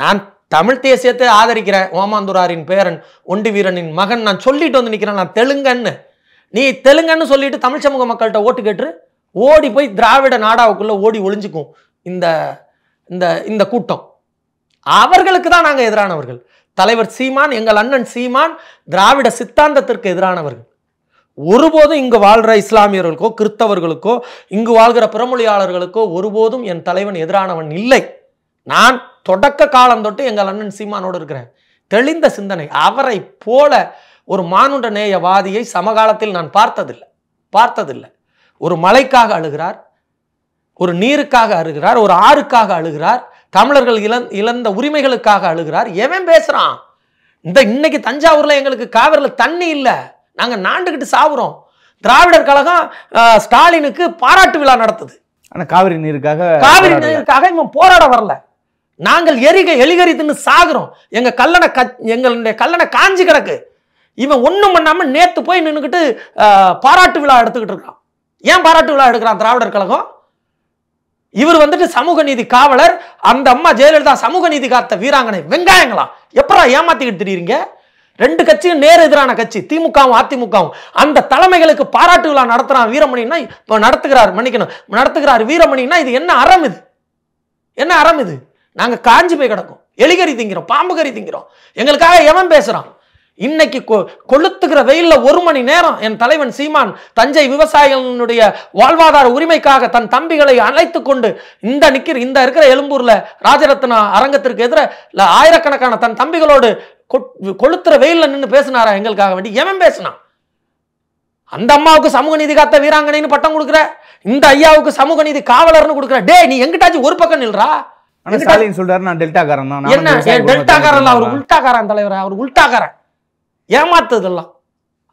நான் தமிழ் தேசியத்தை ஆதரிக்கிறேன் ஓமாந்துராரின் பேரன் ஒண்டி வீரனின் மகன் நான் சொல்லிட்டு வந்து நிற்கிறேன் நான் தெலுங்கன்னு நீ தெலுங்கன்னு சொல்லிட்டு தமிழ் சமூக மக்கள்கிட்ட ஓட்டு கேட்டு ஓடி போய் திராவிட நாடாவுக்குள்ளே ஓடி ஒளிஞ்சுக்கும் இந்த இந்த இந்த கூட்டம் அவர்களுக்கு தான் நாங்கள் எதிரானவர்கள் தலைவர் சீமான் எங்கள் அண்ணன் சீமான் திராவிட சித்தாந்தத்திற்கு எதிரானவர்கள் ஒருபோதும் இங்கு வாழ்கிற இஸ்லாமியர்களுக்கோ கிறிஸ்தவர்களுக்கோ இங்கு வாழ்கிற பிறமொழியாளர்களுக்கோ ஒருபோதும் என் தலைவன் எதிரானவன் இல்லை நான் தொடக்க காலம் தொட்டு எங்கள் அண்ணன் சீமானோடு இருக்கிறேன் தெளிந்த சிந்தனை அவரை போல ஒரு மானுட நேயவாதியை சமகாலத்தில் நான் பார்த்ததில்லை பார்த்ததில்லை ஒரு மலைக்காக அழுகிறார் ஒரு நீருக்காக அழுகிறார் ஒரு ஆறுக்காக அழுகிறார் தமிழர்கள் இளந் இழந்த உரிமைகளுக்காக அழுகிறார் எவன் பேசுகிறான் இந்த இன்னைக்கு தஞ்சாவூரில் எங்களுக்கு காவிரில் தண்ணி இல்லை நாங்கள் நாண்டுக்கிட்டு சாப்பிட்றோம் திராவிடர் கழகம் ஸ்டாலினுக்கு பாராட்டு விழா நடத்துது ஆனால் காவிரி நீருக்காக காவிரி நீருக்காக இவன் போராட வரல நாங்கள் எரிக எலிகரித்துன்னு சாகுறோம் எங்கள் கல்லணை க எங்களுடைய கல்லணை காஞ்சி கிடக்கு இவன் ஒன்றும் பண்ணாமல் நேற்று போய் நின்றுக்கிட்டு பாராட்டு விழா எடுத்துக்கிட்டு இருக்கான் ஏன் பாராட்டு விழா எடுக்கிறான் திராவிடர் கழகம் இவர் வந்துட்டு சமூக நீதி காவலர் அந்த அம்மா ஜெயலலிதா சமூக நீதி காத்த வீராங்கனை வெங்காயங்களா எப்படா ஏமாத்திக்கிட்டு தெரியுறீங்க ரெண்டு கட்சியும் நேர் எதிரான கட்சி திமுகவும் அதிமுகவும் அந்த தலைமைகளுக்கு பாராட்டு விழா நடத்துகிறான் வீரமணின்னா இப்போ நடத்துகிறார் மன்னிக்கணும் நடத்துகிறார் வீரமணின்னா இது என்ன அறம் இது என்ன அறம் இது நாங்கள் காஞ்சி போய் கிடக்கும் எலிகறி திங்கிறோம் பாம்பு கறி திங்கிறோம் எங்களுக்காக எவன் பேசுகிறான் இன்னைக்கு கொளுத்துக்கிற வெயில்ல ஒரு மணி நேரம் என் தலைவன் சீமான் தஞ்சை விவசாயிகளுடைய வாழ்வாதார உரிமைக்காக தன் தம்பிகளை அழைத்து கொண்டு இந்த நிக்கிற இந்த இருக்கிற எழும்பூர்ல ராஜரத்னா அரங்கத்திற்கு எதிர ஆயிரக்கணக்கான தன் தம்பிகளோடு கொளுத்துற வெயிலில் நின்று பேசினாரா எங்களுக்காக வேண்டி எவன் பேசினான் அந்த அம்மாவுக்கு சமூக நீதி காத்த வீராங்கனைன்னு பட்டம் கொடுக்குற இந்த ஐயாவுக்கு சமூக நீதி காவலர்னு கொடுக்குற டே நீ எங்கிட்டாச்சும் ஒரு பக்கம் நில்றா ஸ்டாலின் சொல்றாரு நான் டெல்டாக்காரன் தான் என்ன டெல்டாக்காரன் அவர் உல்டாக்காரன் தலைவர் அவர் உல்டாக்காரன் ஏமாத்துதெல்லாம்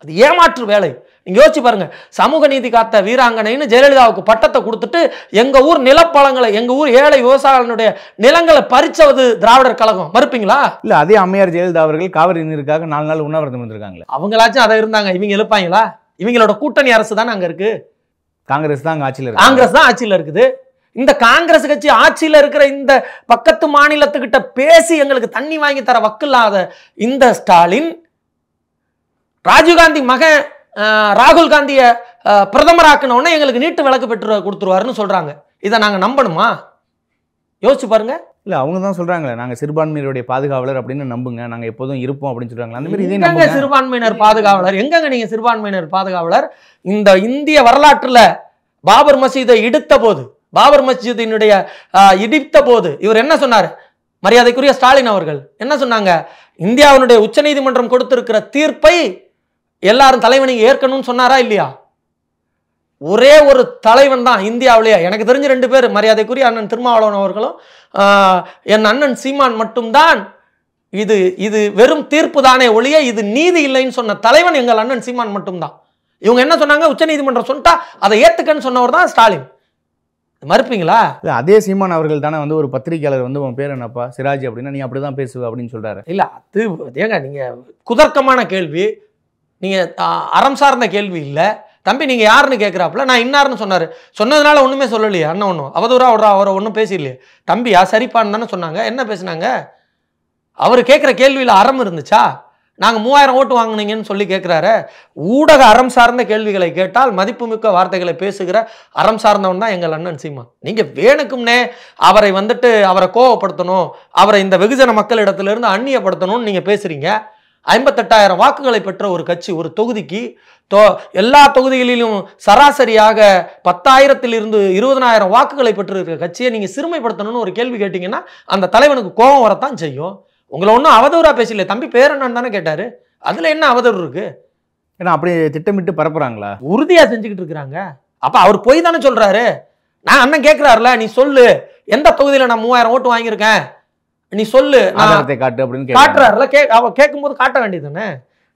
அது ஏமாற்று வேலை நீங்கள் யோசிச்சு பாருங்கள் சமூக நீதி காத்த வீராங்கனைன்னு ஜெயலலிதாவுக்கு பட்டத்தை கொடுத்துட்டு எங்கள் ஊர் நிலப்பழங்களை எங்கள் ஊர் ஏழை விவசாயிகளுடைய நிலங்களை பறிச்சவது திராவிடர் கழகம் மறுப்பீங்களா இல்லை அதே அம்மையார் ஜெயலலிதா அவர்கள் காவிரி நீருக்காக நாலு நாள் உண்ணாவிரதம் இருந்திருக்காங்களே அவங்களாச்சும் அதை இருந்தாங்க இவங்க எழுப்பாங்களா இவங்களோட கூட்டணி அரசு தானே அங்கே இருக்குது காங்கிரஸ் தான் ஆட்சியில் இருக்கு காங்கிரஸ் தான் ஆட்சியில் இருக்குது இந்த காங்கிரஸ் கட்சி ஆட்சியில் இருக்கிற இந்த பக்கத்து மாநிலத்துக்கிட்ட பேசி எங்களுக்கு தண்ணி வாங்கி தர வக்கில்லாத இந்த ஸ்டாலின் ராஜீவ்காந்தி மகன் ராகுல் காந்தியை பிரதமராக்கினோடனே எங்களுக்கு நீட்டு விளக்கு பெற்று கொடுத்துருவாருன்னு சொல்கிறாங்க இதை நாங்கள் நம்பணுமா யோசிச்சு பாருங்க இல்லை அவங்க தான் சொல்கிறாங்களே நாங்கள் சிறுபான்மையினருடைய பாதுகாவலர் அப்படின்னு நம்புங்க நாங்கள் எப்போதும் இருப்போம் அப்படின்னு சொல்கிறாங்களே அந்த மாதிரி இதே சிறுபான்மையினர் பாதுகாவலர் எங்கங்க நீங்கள் சிறுபான்மையினர் பாதுகாவலர் இந்த இந்திய வரலாற்றில் பாபர் மசீதை இடித்த போது பாபர் மசீதினுடைய இடித்த போது இவர் என்ன சொன்னார் மரியாதைக்குரிய ஸ்டாலின் அவர்கள் என்ன சொன்னாங்க இந்தியாவினுடைய உச்சநீதிமன்றம் கொடுத்திருக்கிற தீர்ப்பை எல்லாரும் தலைவனை ஏற்கணும்னு சொன்னாரா இல்லையா ஒரே ஒரு தலைவன் தான் இந்தியாவிலேயே எனக்கு தெரிஞ்ச ரெண்டு பேர் மரியாதைக்குரிய அண்ணன் திருமாவளவன் அவர்களும் என் அண்ணன் சீமான் மட்டும்தான் இது இது வெறும் தீர்ப்பு தானே ஒழிய இது நீதி இல்லைன்னு சொன்ன தலைவன் எங்கள் அண்ணன் சீமான் மட்டும்தான் இவங்க என்ன சொன்னாங்க உச்சநீதிமன்றம் சொன்னிட்டா அதை ஏத்துக்கன்னு சொன்னவர் தான் ஸ்டாலின் மறுப்பீங்களா இல்லை அதே சீமான் அவர்கள் தானே வந்து ஒரு பத்திரிகையாளர் வந்து உன் பேர் என்னப்பா சிராஜ் அப்படின்னா நீ அப்படிதான் பேசுவ அப்படின்னு சொல்கிறாரு இல்லை அது ஏங்க நீங்கள் குதர்க்கமான கேள்வி நீங்கள் அறம் சார்ந்த கேள்வி இல்லை தம்பி நீங்கள் யாருன்னு கேட்குறாப்புல நான் இன்னார்னு சொன்னார் சொன்னதுனால ஒன்றுமே சொல்லலையே அண்ணன் ஒன்றும் அவதூறா அவரா அவரை ஒன்றும் பேசலையே தம்பியா சரிப்பான்னு தானே சொன்னாங்க என்ன பேசுனாங்க அவர் கேட்குற கேள்வியில் அறம் இருந்துச்சா நாங்கள் மூவாயிரம் ஓட்டு வாங்கினீங்கன்னு சொல்லி கேட்குறாரு ஊடக அறம் சார்ந்த கேள்விகளை கேட்டால் மதிப்புமிக்க வார்த்தைகளை பேசுகிற அறம் சார்ந்தவன் தான் எங்கள் அண்ணன் சீமா நீங்கள் வேணுக்கும்னே அவரை வந்துட்டு அவரை கோவப்படுத்தணும் அவரை இந்த வெகுஜன மக்களிடத்துலேருந்து அந்நியப்படுத்தணும்னு நீங்கள் பேசுகிறீங்க ஐம்பத்தெட்டாயிரம் வாக்குகளை பெற்ற ஒரு கட்சி ஒரு தொகுதிக்கு தோ எல்லா தொகுதிகளிலும் சராசரியாக பத்தாயிரத்திலிருந்து இருபதனாயிரம் வாக்குகளை இருக்கிற கட்சியை நீங்கள் சிறுமைப்படுத்தணும்னு ஒரு கேள்வி கேட்டிங்கன்னா அந்த தலைவனுக்கு கோபம் வரத்தான் செய்யும் உங்களை ஒன்றும் அவதூறாக பேசல தம்பி பேர் என்னன்னு தானே கேட்டார் அதில் என்ன அவதூறு இருக்குது ஏன்னா அப்படி திட்டமிட்டு பரப்புறாங்களா உறுதியாக செஞ்சுக்கிட்டு இருக்கிறாங்க அப்போ அவர் பொய் தானே சொல்கிறாரு நான் அண்ணன் கேட்குறாருல நீ சொல்லு எந்த தொகுதியில் நான் மூவாயிரம் ஓட்டு வாங்கியிருக்கேன் நீ சொல்லு ஆதாரத்தை காட்டு அப்படின்னு காட்டுறாருல கே அவ கேட்கும்போது காட்ட வேண்டியது தானே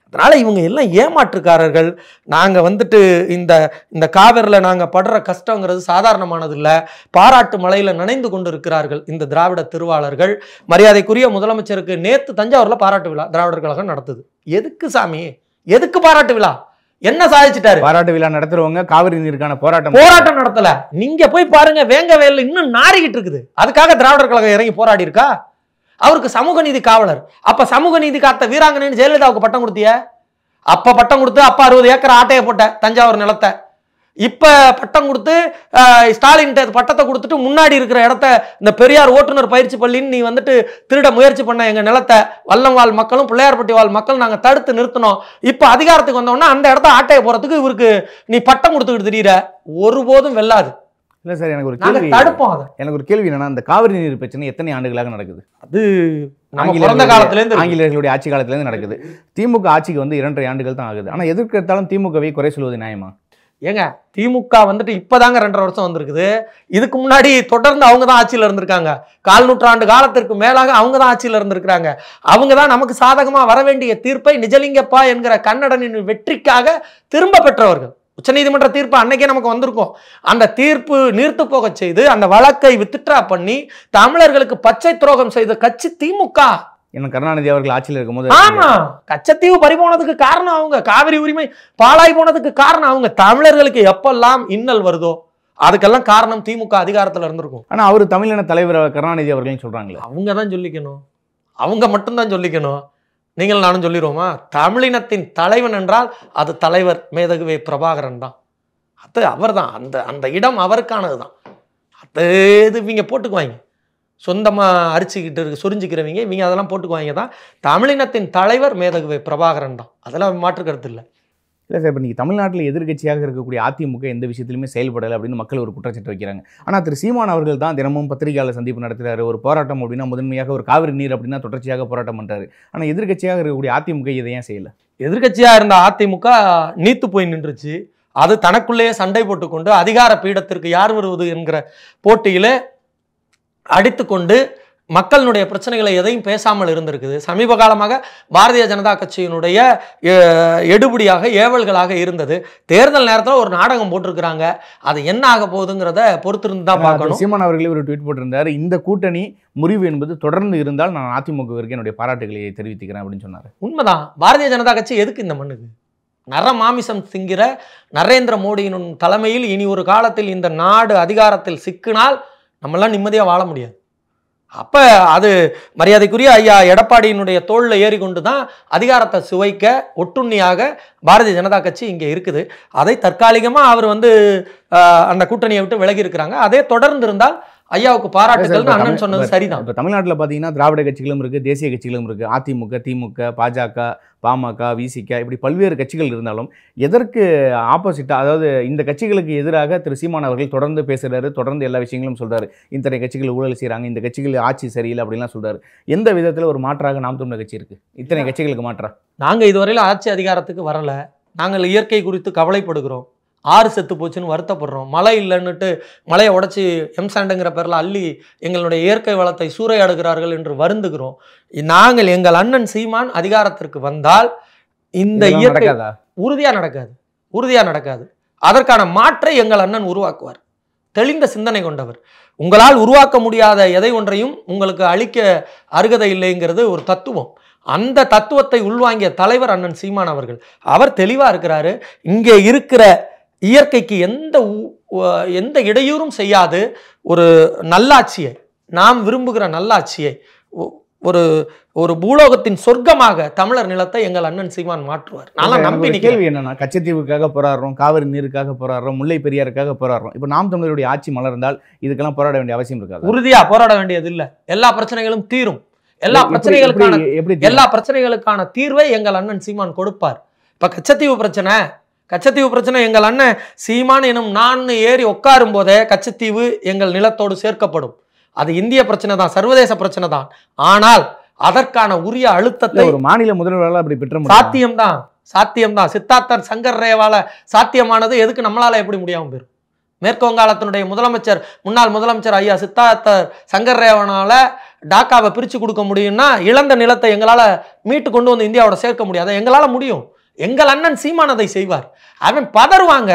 அதனால இவங்க எல்லாம் ஏமாற்றுக்காரர்கள் நாங்கள் வந்துட்டு இந்த இந்த காவிரில் நாங்கள் படுற கஷ்டங்கிறது சாதாரணமானது இல்லை பாராட்டு மலையில் நனைந்து கொண்டு இருக்கிறார்கள் இந்த திராவிட திருவாளர்கள் மரியாதைக்குரிய முதலமைச்சருக்கு நேற்று தஞ்சாவூரில் பாராட்டு விழா திராவிடர் கழகம் நடத்துது எதுக்கு சாமி எதுக்கு பாராட்டு விழா என்ன சாதிச்சிட்டாரு பாராட்டு விழா நடத்துறவங்க காவிரி நீருக்கான போராட்டம் போராட்டம் நடத்தல நீங்க போய் பாருங்க வேங்க வேலை இன்னும் நாரிக்கிட்டு இருக்குது அதுக்காக திராவிடர் கழகம் இறங்கி போராடி இருக்கா அவருக்கு சமூக நீதி காவலர் அப்ப சமூக நீதி காத்த வீராங்கனை ஜெயலலிதாவுக்கு பட்டம் கொடுத்திய அப்ப பட்டம் கொடுத்து அப்பா அறுபது ஏக்கர் ஆட்டையை போட்ட தஞ்சாவூர் நிலத்தை இப்ப பட்டம் கொடுத்து ஸ்டாலின் பட்டத்தை கொடுத்துட்டு முன்னாடி இருக்கிற இடத்த இந்த பெரியார் ஓட்டுநர் பயிற்சி பள்ளின்னு நீ வந்துட்டு திருட முயற்சி பண்ண எங்க நிலத்தை வல்லம்வாழ் மக்களும் பிள்ளையார்பட்டி வாழ் மக்களும் நாங்க தடுத்து நிறுத்தினோம் இப்ப அதிகாரத்துக்கு வந்தோம்னா அந்த இடத்த ஆட்டையை போறதுக்கு இவருக்கு நீ பட்டம் கொடுத்துக்கிட்டு தெரியுற ஒருபோதும் வெல்லாது இல்லை சார் எனக்கு ஒரு கேள்வி தடுப்போம் எனக்கு ஒரு கேள்வி என்னன்னா அந்த காவிரி நீர் பிரச்சனை எத்தனை ஆண்டுகளாக நடக்குது அது ஆங்கிலேயர்களுடைய ஆங்கிலேயர்களுடைய ஆட்சி காலத்துலேருந்து நடக்குது திமுக ஆட்சிக்கு வந்து இரண்டரை ஆண்டுகள் தான் ஆகுது ஆனால் எதிர்க்கிறதாலும் திமுகவை குறை சொல்வது நியாயமா ஏங்க திமுக வந்துட்டு இப்போதாங்க ரெண்டரை வருஷம் வந்திருக்குது இதுக்கு முன்னாடி தொடர்ந்து அவங்க தான் ஆட்சியில் இருந்திருக்காங்க கால் நூற்றாண்டு காலத்திற்கு மேலாக அவங்க தான் ஆட்சியில் இருந்திருக்கிறாங்க அவங்க தான் நமக்கு சாதகமாக வர வேண்டிய தீர்ப்பை நிஜலிங்கப்பா என்கிற கன்னடனின் வெற்றிக்காக திரும்ப பெற்றவர்கள் உச்சநீதிமன்ற தீர்ப்பு அன்னைக்கே நமக்கு வந்திருக்கும் அந்த தீர்ப்பு நீர்த்து போக செய்து அந்த வழக்கை வித்துட்ரா பண்ணி தமிழர்களுக்கு பச்சை துரோகம் செய்த கட்சி திமுக என்ன கருணாநிதி அவர்கள் ஆட்சியில் இருக்கும்போது ஆமா கச்சத்தீவு பறிபோனதுக்கு காரணம் அவங்க காவிரி உரிமை பாலாய் போனதுக்கு காரணம் அவங்க தமிழர்களுக்கு எப்பெல்லாம் இன்னல் வருதோ அதுக்கெல்லாம் காரணம் திமுக அதிகாரத்தில் இருந்திருக்கும் ஆனால் அவர் தமிழின தலைவர் கருணாநிதி அவர்களையும் சொல்றாங்களே அவங்க தான் சொல்லிக்கணும் அவங்க மட்டும்தான் சொல்லிக்கணும் நீங்கள் நானும் சொல்லிடுவோமா தமிழினத்தின் தலைவன் என்றால் அது தலைவர் மேதகுவே பிரபாகரன் தான் அது அவர் தான் அந்த அந்த இடம் அவருக்கானது தான் அது இது இவங்க போட்டுக்குவாங்க சொந்தமாக அரிச்சுக்கிட்டு இருக்கு சொரிஞ்சுக்கிறவங்க இவங்க அதெல்லாம் போட்டுக்குவாங்க தான் தமிழினத்தின் தலைவர் மேதகுவே பிரபாகரன் தான் அதெல்லாம் மாற்றுக்கிறது இல்லை இல்லை சார் இப்போ நீங்கள் தமிழ்நாட்டில் எதிர்கட்சியாக இருக்கக்கூடிய அதிமுக எந்த விஷயத்திலுமே செயல்படலை அப்படின்னு மக்கள் ஒரு குற்றச்சாட்டு வைக்கிறாங்க ஆனால் திரு சீமான் அவர்கள் தான் தினமும் பத்திரிகையாளர் சந்திப்பு நடத்துகிறாரு ஒரு போராட்டம் அப்படின்னா முதன்மையாக ஒரு காவிரி நீர் அப்படின்னா தொடர்ச்சியாக போராட்டம் பண்ணுறாரு ஆனால் எதிர்கட்சியாக இருக்கக்கூடிய அதிமுக இதை ஏன் செய்யலை எதிர்கட்சியாக இருந்த அதிமுக நீத்து போய் நின்றுச்சு அது தனக்குள்ளேயே சண்டை போட்டுக்கொண்டு அதிகார பீடத்திற்கு யார் வருவது என்கிற அடித்து அடித்துக்கொண்டு மக்களினுடைய பிரச்சனைகளை எதையும் பேசாமல் இருந்திருக்குது சமீப காலமாக பாரதிய ஜனதா கட்சியினுடைய எடுபடியாக ஏவல்களாக இருந்தது தேர்தல் நேரத்தில் ஒரு நாடகம் போட்டிருக்கிறாங்க அது என்ன ஆக போகுதுங்கிறத பொறுத்திருந்து தான் பார்க்கணும் சீமான் அவர்களே ஒரு ட்வீட் போட்டிருந்தார் இந்த கூட்டணி முறிவு என்பது தொடர்ந்து இருந்தால் நான் அதிமுகவிற்கு என்னுடைய பாராட்டுகளை தெரிவித்துக்கிறேன் அப்படின்னு சொன்னார் உண்மைதான் பாரதிய ஜனதா கட்சி எதுக்கு இந்த மண்ணுக்கு நர மாமிசம் சிங்கிற நரேந்திர மோடியின் தலைமையில் இனி ஒரு காலத்தில் இந்த நாடு அதிகாரத்தில் சிக்கினால் நம்மளாம் நிம்மதியாக வாழ முடியாது அப்போ அது மரியாதைக்குரிய ஐயா எடப்பாடியினுடைய தோளில் ஏறிக்கொண்டு தான் அதிகாரத்தை சுவைக்க ஒட்டுண்ணியாக பாரதிய ஜனதா கட்சி இங்கே இருக்குது அதை தற்காலிகமாக அவர் வந்து அந்த கூட்டணியை விட்டு விலகி இருக்கிறாங்க அதே தொடர்ந்து இருந்தால் ஐயாவுக்கு பாராட்டுகள் அண்ணன் சொன்னது சரிதான் இப்போ தமிழ்நாட்டில் பார்த்தீங்கன்னா திராவிட கட்சிகளும் இருக்குது தேசிய கட்சிகளும் இருக்குது அதிமுக திமுக பாஜக பாமக விசிக இப்படி பல்வேறு கட்சிகள் இருந்தாலும் எதற்கு ஆப்போசிட்டாக அதாவது இந்த கட்சிகளுக்கு எதிராக திரு சீமான் அவர்கள் தொடர்ந்து பேசுகிறாரு தொடர்ந்து எல்லா விஷயங்களும் சொல்கிறார் இத்தனை கட்சிகள் ஊழல் செய்கிறாங்க இந்த கட்சிகள் ஆட்சி சரியில்லை அப்படிலாம் சொல்கிறார் எந்த விதத்தில் ஒரு மாற்றாக நாம் தமிழர் கட்சி இருக்குது இத்தனை கட்சிகளுக்கு மாற்றா நாங்கள் இதுவரையில் ஆட்சி அதிகாரத்துக்கு வரலை நாங்கள் இயற்கை குறித்து கவலைப்படுகிறோம் ஆறு செத்து போச்சுன்னு வருத்தப்படுறோம் மழை இல்லைன்னுட்டு மழையை உடச்சி எம்சாண்டுங்கிற பேரில் அள்ளி எங்களுடைய இயற்கை வளத்தை சூறையாடுகிறார்கள் என்று வருந்துகிறோம் நாங்கள் எங்கள் அண்ணன் சீமான் அதிகாரத்திற்கு வந்தால் இந்த உறுதியாக நடக்காது உறுதியாக நடக்காது அதற்கான மாற்றை எங்கள் அண்ணன் உருவாக்குவார் தெளிந்த சிந்தனை கொண்டவர் உங்களால் உருவாக்க முடியாத எதை ஒன்றையும் உங்களுக்கு அழிக்க அருகதை இல்லைங்கிறது ஒரு தத்துவம் அந்த தத்துவத்தை உள்வாங்கிய தலைவர் அண்ணன் சீமான் அவர்கள் அவர் தெளிவாக இருக்கிறாரு இங்கே இருக்கிற இயற்கைக்கு எந்த எந்த இடையூறும் செய்யாது ஒரு நல்லாட்சியை நாம் விரும்புகிற நல்லாட்சியை ஒரு ஒரு பூலோகத்தின் சொர்க்கமாக தமிழர் நிலத்தை எங்கள் அண்ணன் சீமான் மாற்றுவார் நல்லா நம்பி கேள்வி என்னன்னா கச்சத்தீவுக்காக போராடுறோம் காவிரி நீருக்காக போராடுறோம் முல்லை பெரியாருக்காக போராடுறோம் இப்போ நாம் தமிழருடைய ஆட்சி மலர்ந்தால் இதுக்கெல்லாம் போராட வேண்டிய அவசியம் இருக்காது உறுதியா போராட வேண்டியது இல்லை எல்லா பிரச்சனைகளும் தீரும் எல்லா பிரச்சனைகளுக்கான எல்லா பிரச்சனைகளுக்கான தீர்வை எங்கள் அண்ணன் சீமான் கொடுப்பார் இப்ப கச்சத்தீவு பிரச்சனை கச்சத்தீவு பிரச்சனை எங்கள் அண்ணன் சீமான் எனும் நான் ஏறி உட்காரும் போதே கச்சத்தீவு எங்கள் நிலத்தோடு சேர்க்கப்படும் அது இந்திய பிரச்சனை தான் சர்வதேச பிரச்சனை தான் ஆனால் அதற்கான உரிய அழுத்தத்தை ஒரு மாநில முதல்வரால் அப்படி பெற்ற சாத்தியம் தான் சித்தார்த்தர் சங்கர் ரேவால சாத்தியமானது எதுக்கு நம்மளால எப்படி முடியாமல் போயிடும் மேற்கு வங்காளத்தினுடைய முதலமைச்சர் முன்னாள் முதலமைச்சர் ஐயா சித்தார்த்தர் சங்கர் ரேவனால் டாக்காவை பிரித்து கொடுக்க முடியும்னா இழந்த நிலத்தை எங்களால் மீட்டு கொண்டு வந்து இந்தியாவோட சேர்க்க முடியாது எங்களால் முடியும் எங்கள் அண்ணன் சீமான் அதை செய்வார் அவன் பதறுவாங்க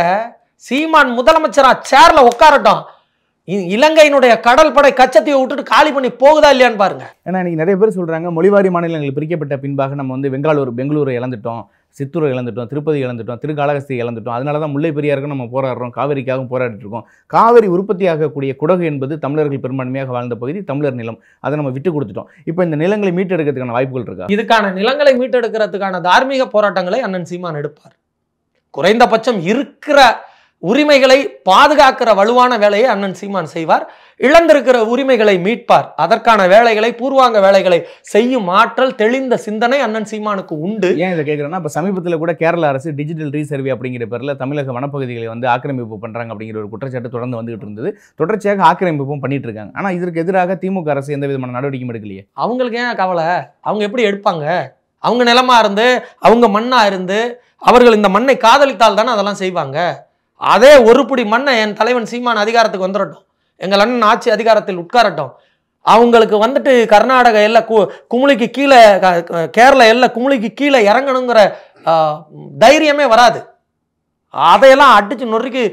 சீமான் முதலமைச்சராக சேரில் உட்காரட்டும் இலங்கையினுடைய கடல் படை கச்சத்தையை விட்டுட்டு காலி பண்ணி போகுதா இல்லையான்னு பாருங்க ஏன்னா இன்னைக்கு நிறைய பேர் சொல்றாங்க மொழிவாரி மாநிலங்கள் பிரிக்கப்பட்ட பின்பாக நம்ம வந்து பெங்களூர் பெங்களூரை இழந்துட்டோம் சித்தூரை இழந்துட்டோம் திருப்பதி இழந்துட்டோம் திருக்காலகஸ்தி இழந்துட்டோம் அதனால தான் முல்லை பெரியாருக்கும் நம்ம போராடுறோம் காவிரிக்காகவும் போராடிட்டு இருக்கோம் காவிரி உற்பத்தியாகக்கூடிய குடகு என்பது தமிழர்கள் பெரும்பான்மையாக வாழ்ந்த பகுதி தமிழர் நிலம் அதை நம்ம விட்டு கொடுத்துட்டோம் இப்போ இந்த நிலங்களை மீட்டெடுக்கிறதுக்கான வாய்ப்புகள் இருக்கா இதுக்கான நிலங்களை மீட்டெடுக்கிறதுக்கான தார்மீக போராட்டங்களை அண்ணன் சீமான் எடுப்பார் குறைந்தபட்சம் இருக்கிற உரிமைகளை பாதுகாக்கிற வலுவான வேலையை அண்ணன் சீமான் செய்வார் இழந்திருக்கிற உரிமைகளை மீட்பார் அதற்கான வேலைகளை பூர்வாங்க வேலைகளை செய்யும் ஆற்றல் தெளிந்த சிந்தனை அண்ணன் சீமானுக்கு உண்டு ஏன் இதை கேட்குறேன்னா இப்போ சமீபத்தில் கூட கேரள அரசு டிஜிட்டல் ரீசர்வே அப்படிங்கிற பேரில் தமிழக வனப்பகுதிகளை வந்து ஆக்கிரமிப்பு பண்ணுறாங்க அப்படிங்கிற ஒரு குற்றச்சாட்டு தொடர்ந்து வந்துகிட்டு இருந்தது தொடர்ச்சியாக ஆக்கிரமிப்பும் பண்ணிட்டு இருக்காங்க ஆனால் இதற்கு எதிராக திமுக அரசு எந்த விதமான நடவடிக்கையும் எடுக்கலையே அவங்களுக்கு ஏன் கவலை அவங்க எப்படி எடுப்பாங்க அவங்க நிலமா இருந்து அவங்க மண்ணா இருந்து அவர்கள் இந்த மண்ணை காதலித்தால் தானே அதெல்லாம் செய்வாங்க அதே ஒரு பிடி மண்ணை என் தலைவன் சீமான் அதிகாரத்துக்கு வந்துடட்டும் எங்கள் அண்ணன் ஆட்சி அதிகாரத்தில் உட்காரட்டும் அவங்களுக்கு வந்துட்டு கர்நாடக எல்லாம் கு குமுளிக்கு கீழே கேரள எல்லாம் குமுளிக்கு கீழே இறங்கணுங்கிற தைரியமே வராது அதையெல்லாம் அடித்து நொறுக்கி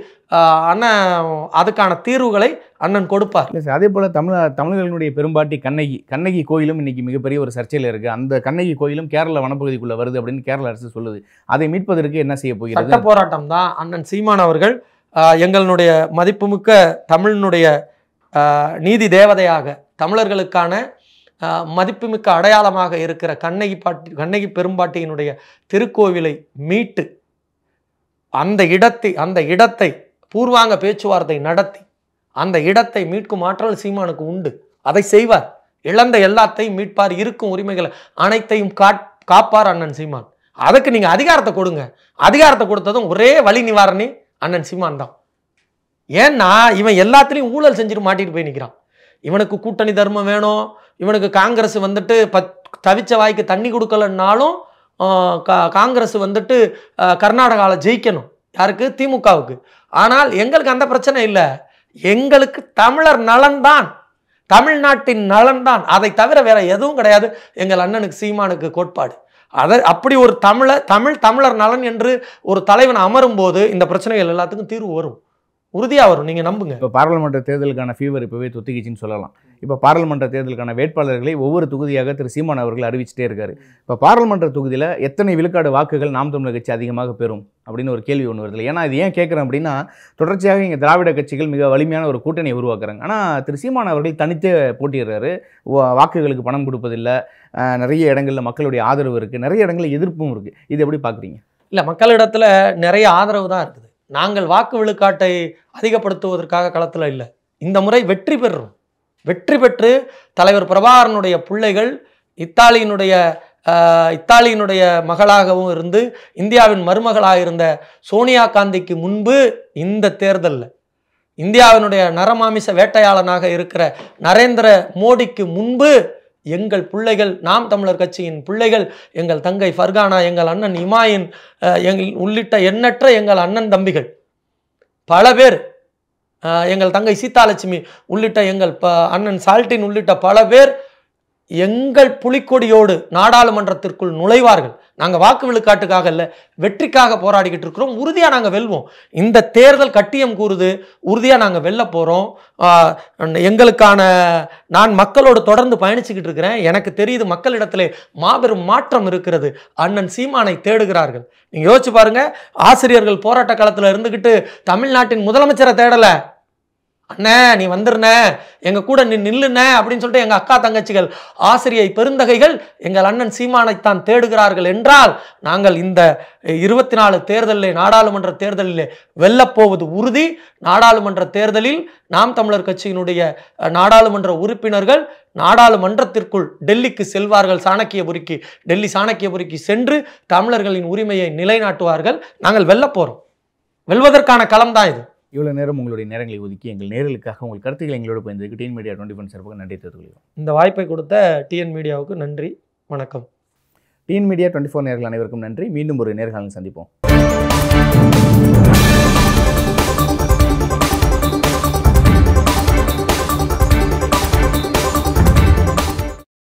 அண்ணன் அதுக்கான தீர்வுகளை அண்ணன் கொடுப்பார் இல்லை சார் அதே போல் தமிழ தமிழர்களுடைய பெரும்பாட்டி கண்ணகி கண்ணகி கோயிலும் இன்றைக்கி மிகப்பெரிய ஒரு சர்ச்சையில் இருக்குது அந்த கண்ணகி கோயிலும் கேரள வனப்பகுதிக்குள்ளே வருது அப்படின்னு கேரள அரசு சொல்லுது அதை மீட்பதற்கு என்ன செய்ய போகிறது போராட்டம் தான் அண்ணன் சீமான் அவர்கள் எங்களுடைய மதிப்புமிக்க தமிழினுடைய நீதி தேவதையாக தமிழர்களுக்கான மதிப்புமிக்க அடையாளமாக இருக்கிற கண்ணகி பாட்டி கண்ணகி பெரும்பாட்டியினுடைய திருக்கோவிலை மீட்டு அந்த இடத்தை அந்த இடத்தை பூர்வாங்க பேச்சுவார்த்தை நடத்தி அந்த இடத்தை மீட்கும் ஆற்றல் சீமானுக்கு உண்டு அதை செய்வார் இழந்த எல்லாத்தையும் மீட்பார் இருக்கும் உரிமைகளை அனைத்தையும் காப்பார் அண்ணன் சீமான் அதுக்கு நீங்கள் அதிகாரத்தை கொடுங்க அதிகாரத்தை கொடுத்ததும் ஒரே வழி நிவாரணி அண்ணன் சீமான் தான் ஏன்னா இவன் எல்லாத்துலேயும் ஊழல் செஞ்சுட்டு மாட்டிட்டு போய் நிற்கிறான் இவனுக்கு கூட்டணி தர்மம் வேணும் இவனுக்கு காங்கிரஸ் வந்துட்டு பத் தவிச்ச வாய்க்கு தண்ணி கொடுக்கலன்னாலும் காங்கிரஸ் வந்துட்டு கர்நாடகாவில் ஜெயிக்கணும் யாருக்கு திமுகவுக்கு ஆனால் எங்களுக்கு அந்த பிரச்சனை இல்லை எங்களுக்கு தமிழர் நலன்தான் தமிழ்நாட்டின் நலன்தான் அதை தவிர வேற எதுவும் கிடையாது எங்கள் அண்ணனுக்கு சீமானுக்கு கோட்பாடு அதை அப்படி ஒரு தமிழை தமிழ் தமிழர் நலன் என்று ஒரு தலைவன் அமரும் போது இந்த பிரச்சனைகள் எல்லாத்துக்கும் தீர்வு வரும் உறுதியாக வரும் நீங்கள் நம்புங்க இப்போ பாராளுமன்ற தேர்தலுக்கான ஃபீவர் இப்போவே தொத்திக்கிச்சின்னு சொல்லலாம் இப்போ பாராளுமன்ற தேர்தலுக்கான வேட்பாளர்களை ஒவ்வொரு தொகுதியாக திரு சீமான் அவர்கள் அறிவிச்சிட்டே இருக்காரு இப்போ பாராளுமன்ற தொகுதியில் எத்தனை விழுக்காடு வாக்குகள் நாம் தமிழர் கட்சி அதிகமாக பெறும் அப்படின்னு ஒரு கேள்வி ஒன்று வருது ஏன்னா இது ஏன் கேட்குறேன் அப்படின்னா தொடர்ச்சியாக இங்கே திராவிட கட்சிகள் மிக வலிமையான ஒரு கூட்டணி உருவாக்குறாங்க ஆனால் திரு சீமான் அவர்கள் தனித்தே போட்டிடுறாரு வாக்குகளுக்கு பணம் கொடுப்பதில்லை நிறைய இடங்களில் மக்களுடைய ஆதரவு இருக்குது நிறைய இடங்களில் எதிர்ப்பும் இருக்குது இது எப்படி பார்க்குறீங்க இல்லை மக்களிடத்தில் நிறைய ஆதரவு தான் இருக்குது நாங்கள் வாக்கு விழுக்காட்டை அதிகப்படுத்துவதற்காக களத்தில் இல்லை இந்த முறை வெற்றி பெறுறோம் வெற்றி பெற்று தலைவர் பிரபாகரனுடைய பிள்ளைகள் இத்தாலியினுடைய இத்தாலியினுடைய மகளாகவும் இருந்து இந்தியாவின் மருமகளாக இருந்த சோனியா காந்திக்கு முன்பு இந்த தேர்தலில் இந்தியாவினுடைய நரமாமிச வேட்டையாளனாக இருக்கிற நரேந்திர மோடிக்கு முன்பு எங்கள் பிள்ளைகள் நாம் தமிழர் கட்சியின் பிள்ளைகள் எங்கள் தங்கை ஃபர்கானா எங்கள் அண்ணன் இமாயின் எங்கள் உள்ளிட்ட எண்ணற்ற எங்கள் அண்ணன் தம்பிகள் பல பேர் எங்கள் தங்கை சீதாலட்சுமி உள்ளிட்ட எங்கள் ப அண்ணன் சால்டின் உள்ளிட்ட பல பேர் எங்கள் புலிக்கொடியோடு நாடாளுமன்றத்திற்குள் நுழைவார்கள் நாங்கள் வாக்கு விழுக்காட்டுக்காக இல்லை வெற்றிக்காக போராடிக்கிட்டு இருக்கிறோம் உறுதியாக நாங்கள் வெல்வோம் இந்த தேர்தல் கட்டியம் கூறுது உறுதியாக நாங்கள் வெல்ல போகிறோம் எங்களுக்கான நான் மக்களோடு தொடர்ந்து பயணிச்சுக்கிட்டு இருக்கிறேன் எனக்கு தெரியுது மக்களிடத்துல மாபெரும் மாற்றம் இருக்கிறது அண்ணன் சீமானை தேடுகிறார்கள் நீங்கள் யோசிச்சு பாருங்கள் ஆசிரியர்கள் போராட்ட காலத்தில் இருந்துக்கிட்டு தமிழ்நாட்டின் முதலமைச்சரை தேடலை அண்ணே நீ வந்துருண்ண எங்கள் கூட நீ நில்லுண்ண அப்படின்னு சொல்லிட்டு எங்கள் அக்கா தங்கச்சிகள் ஆசிரியை பெருந்தகைகள் எங்கள் அண்ணன் சீமானைத்தான் தேடுகிறார்கள் என்றால் நாங்கள் இந்த இருபத்தி நாலு தேர்தலில் நாடாளுமன்ற தேர்தலில் வெல்லப்போவது உறுதி நாடாளுமன்ற தேர்தலில் நாம் தமிழர் கட்சியினுடைய நாடாளுமன்ற உறுப்பினர்கள் நாடாளுமன்றத்திற்குள் டெல்லிக்கு செல்வார்கள் சாணக்கியபுரிக்கு டெல்லி சாணக்கியபுரிக்கு சென்று தமிழர்களின் உரிமையை நிலைநாட்டுவார்கள் நாங்கள் வெல்லப்போகிறோம் வெல்வதற்கான களம்தான் இது இவ்வளோ நேரம் உங்களுடைய நேரங்களை ஒதுக்கி எங்கள் நேர்களுக்காக உங்கள் கருத்துக்களை எங்களோட பயந்ததுக்கு டிஎன் மீடியா டுவெண்ட்டி ஃபோன் சார்பாக நன்றி தெரிவிக்கலாம் இந்த வாய்ப்பை கொடுத்த டிஎன் மீடியாவுக்கு நன்றி வணக்கம் டிஎன் மீடியா டுவெண்ட்டி ஃபோர் நேர்கள் அனைவருக்கும் நன்றி மீண்டும் ஒரு நேர்காணல் சந்திப்போம்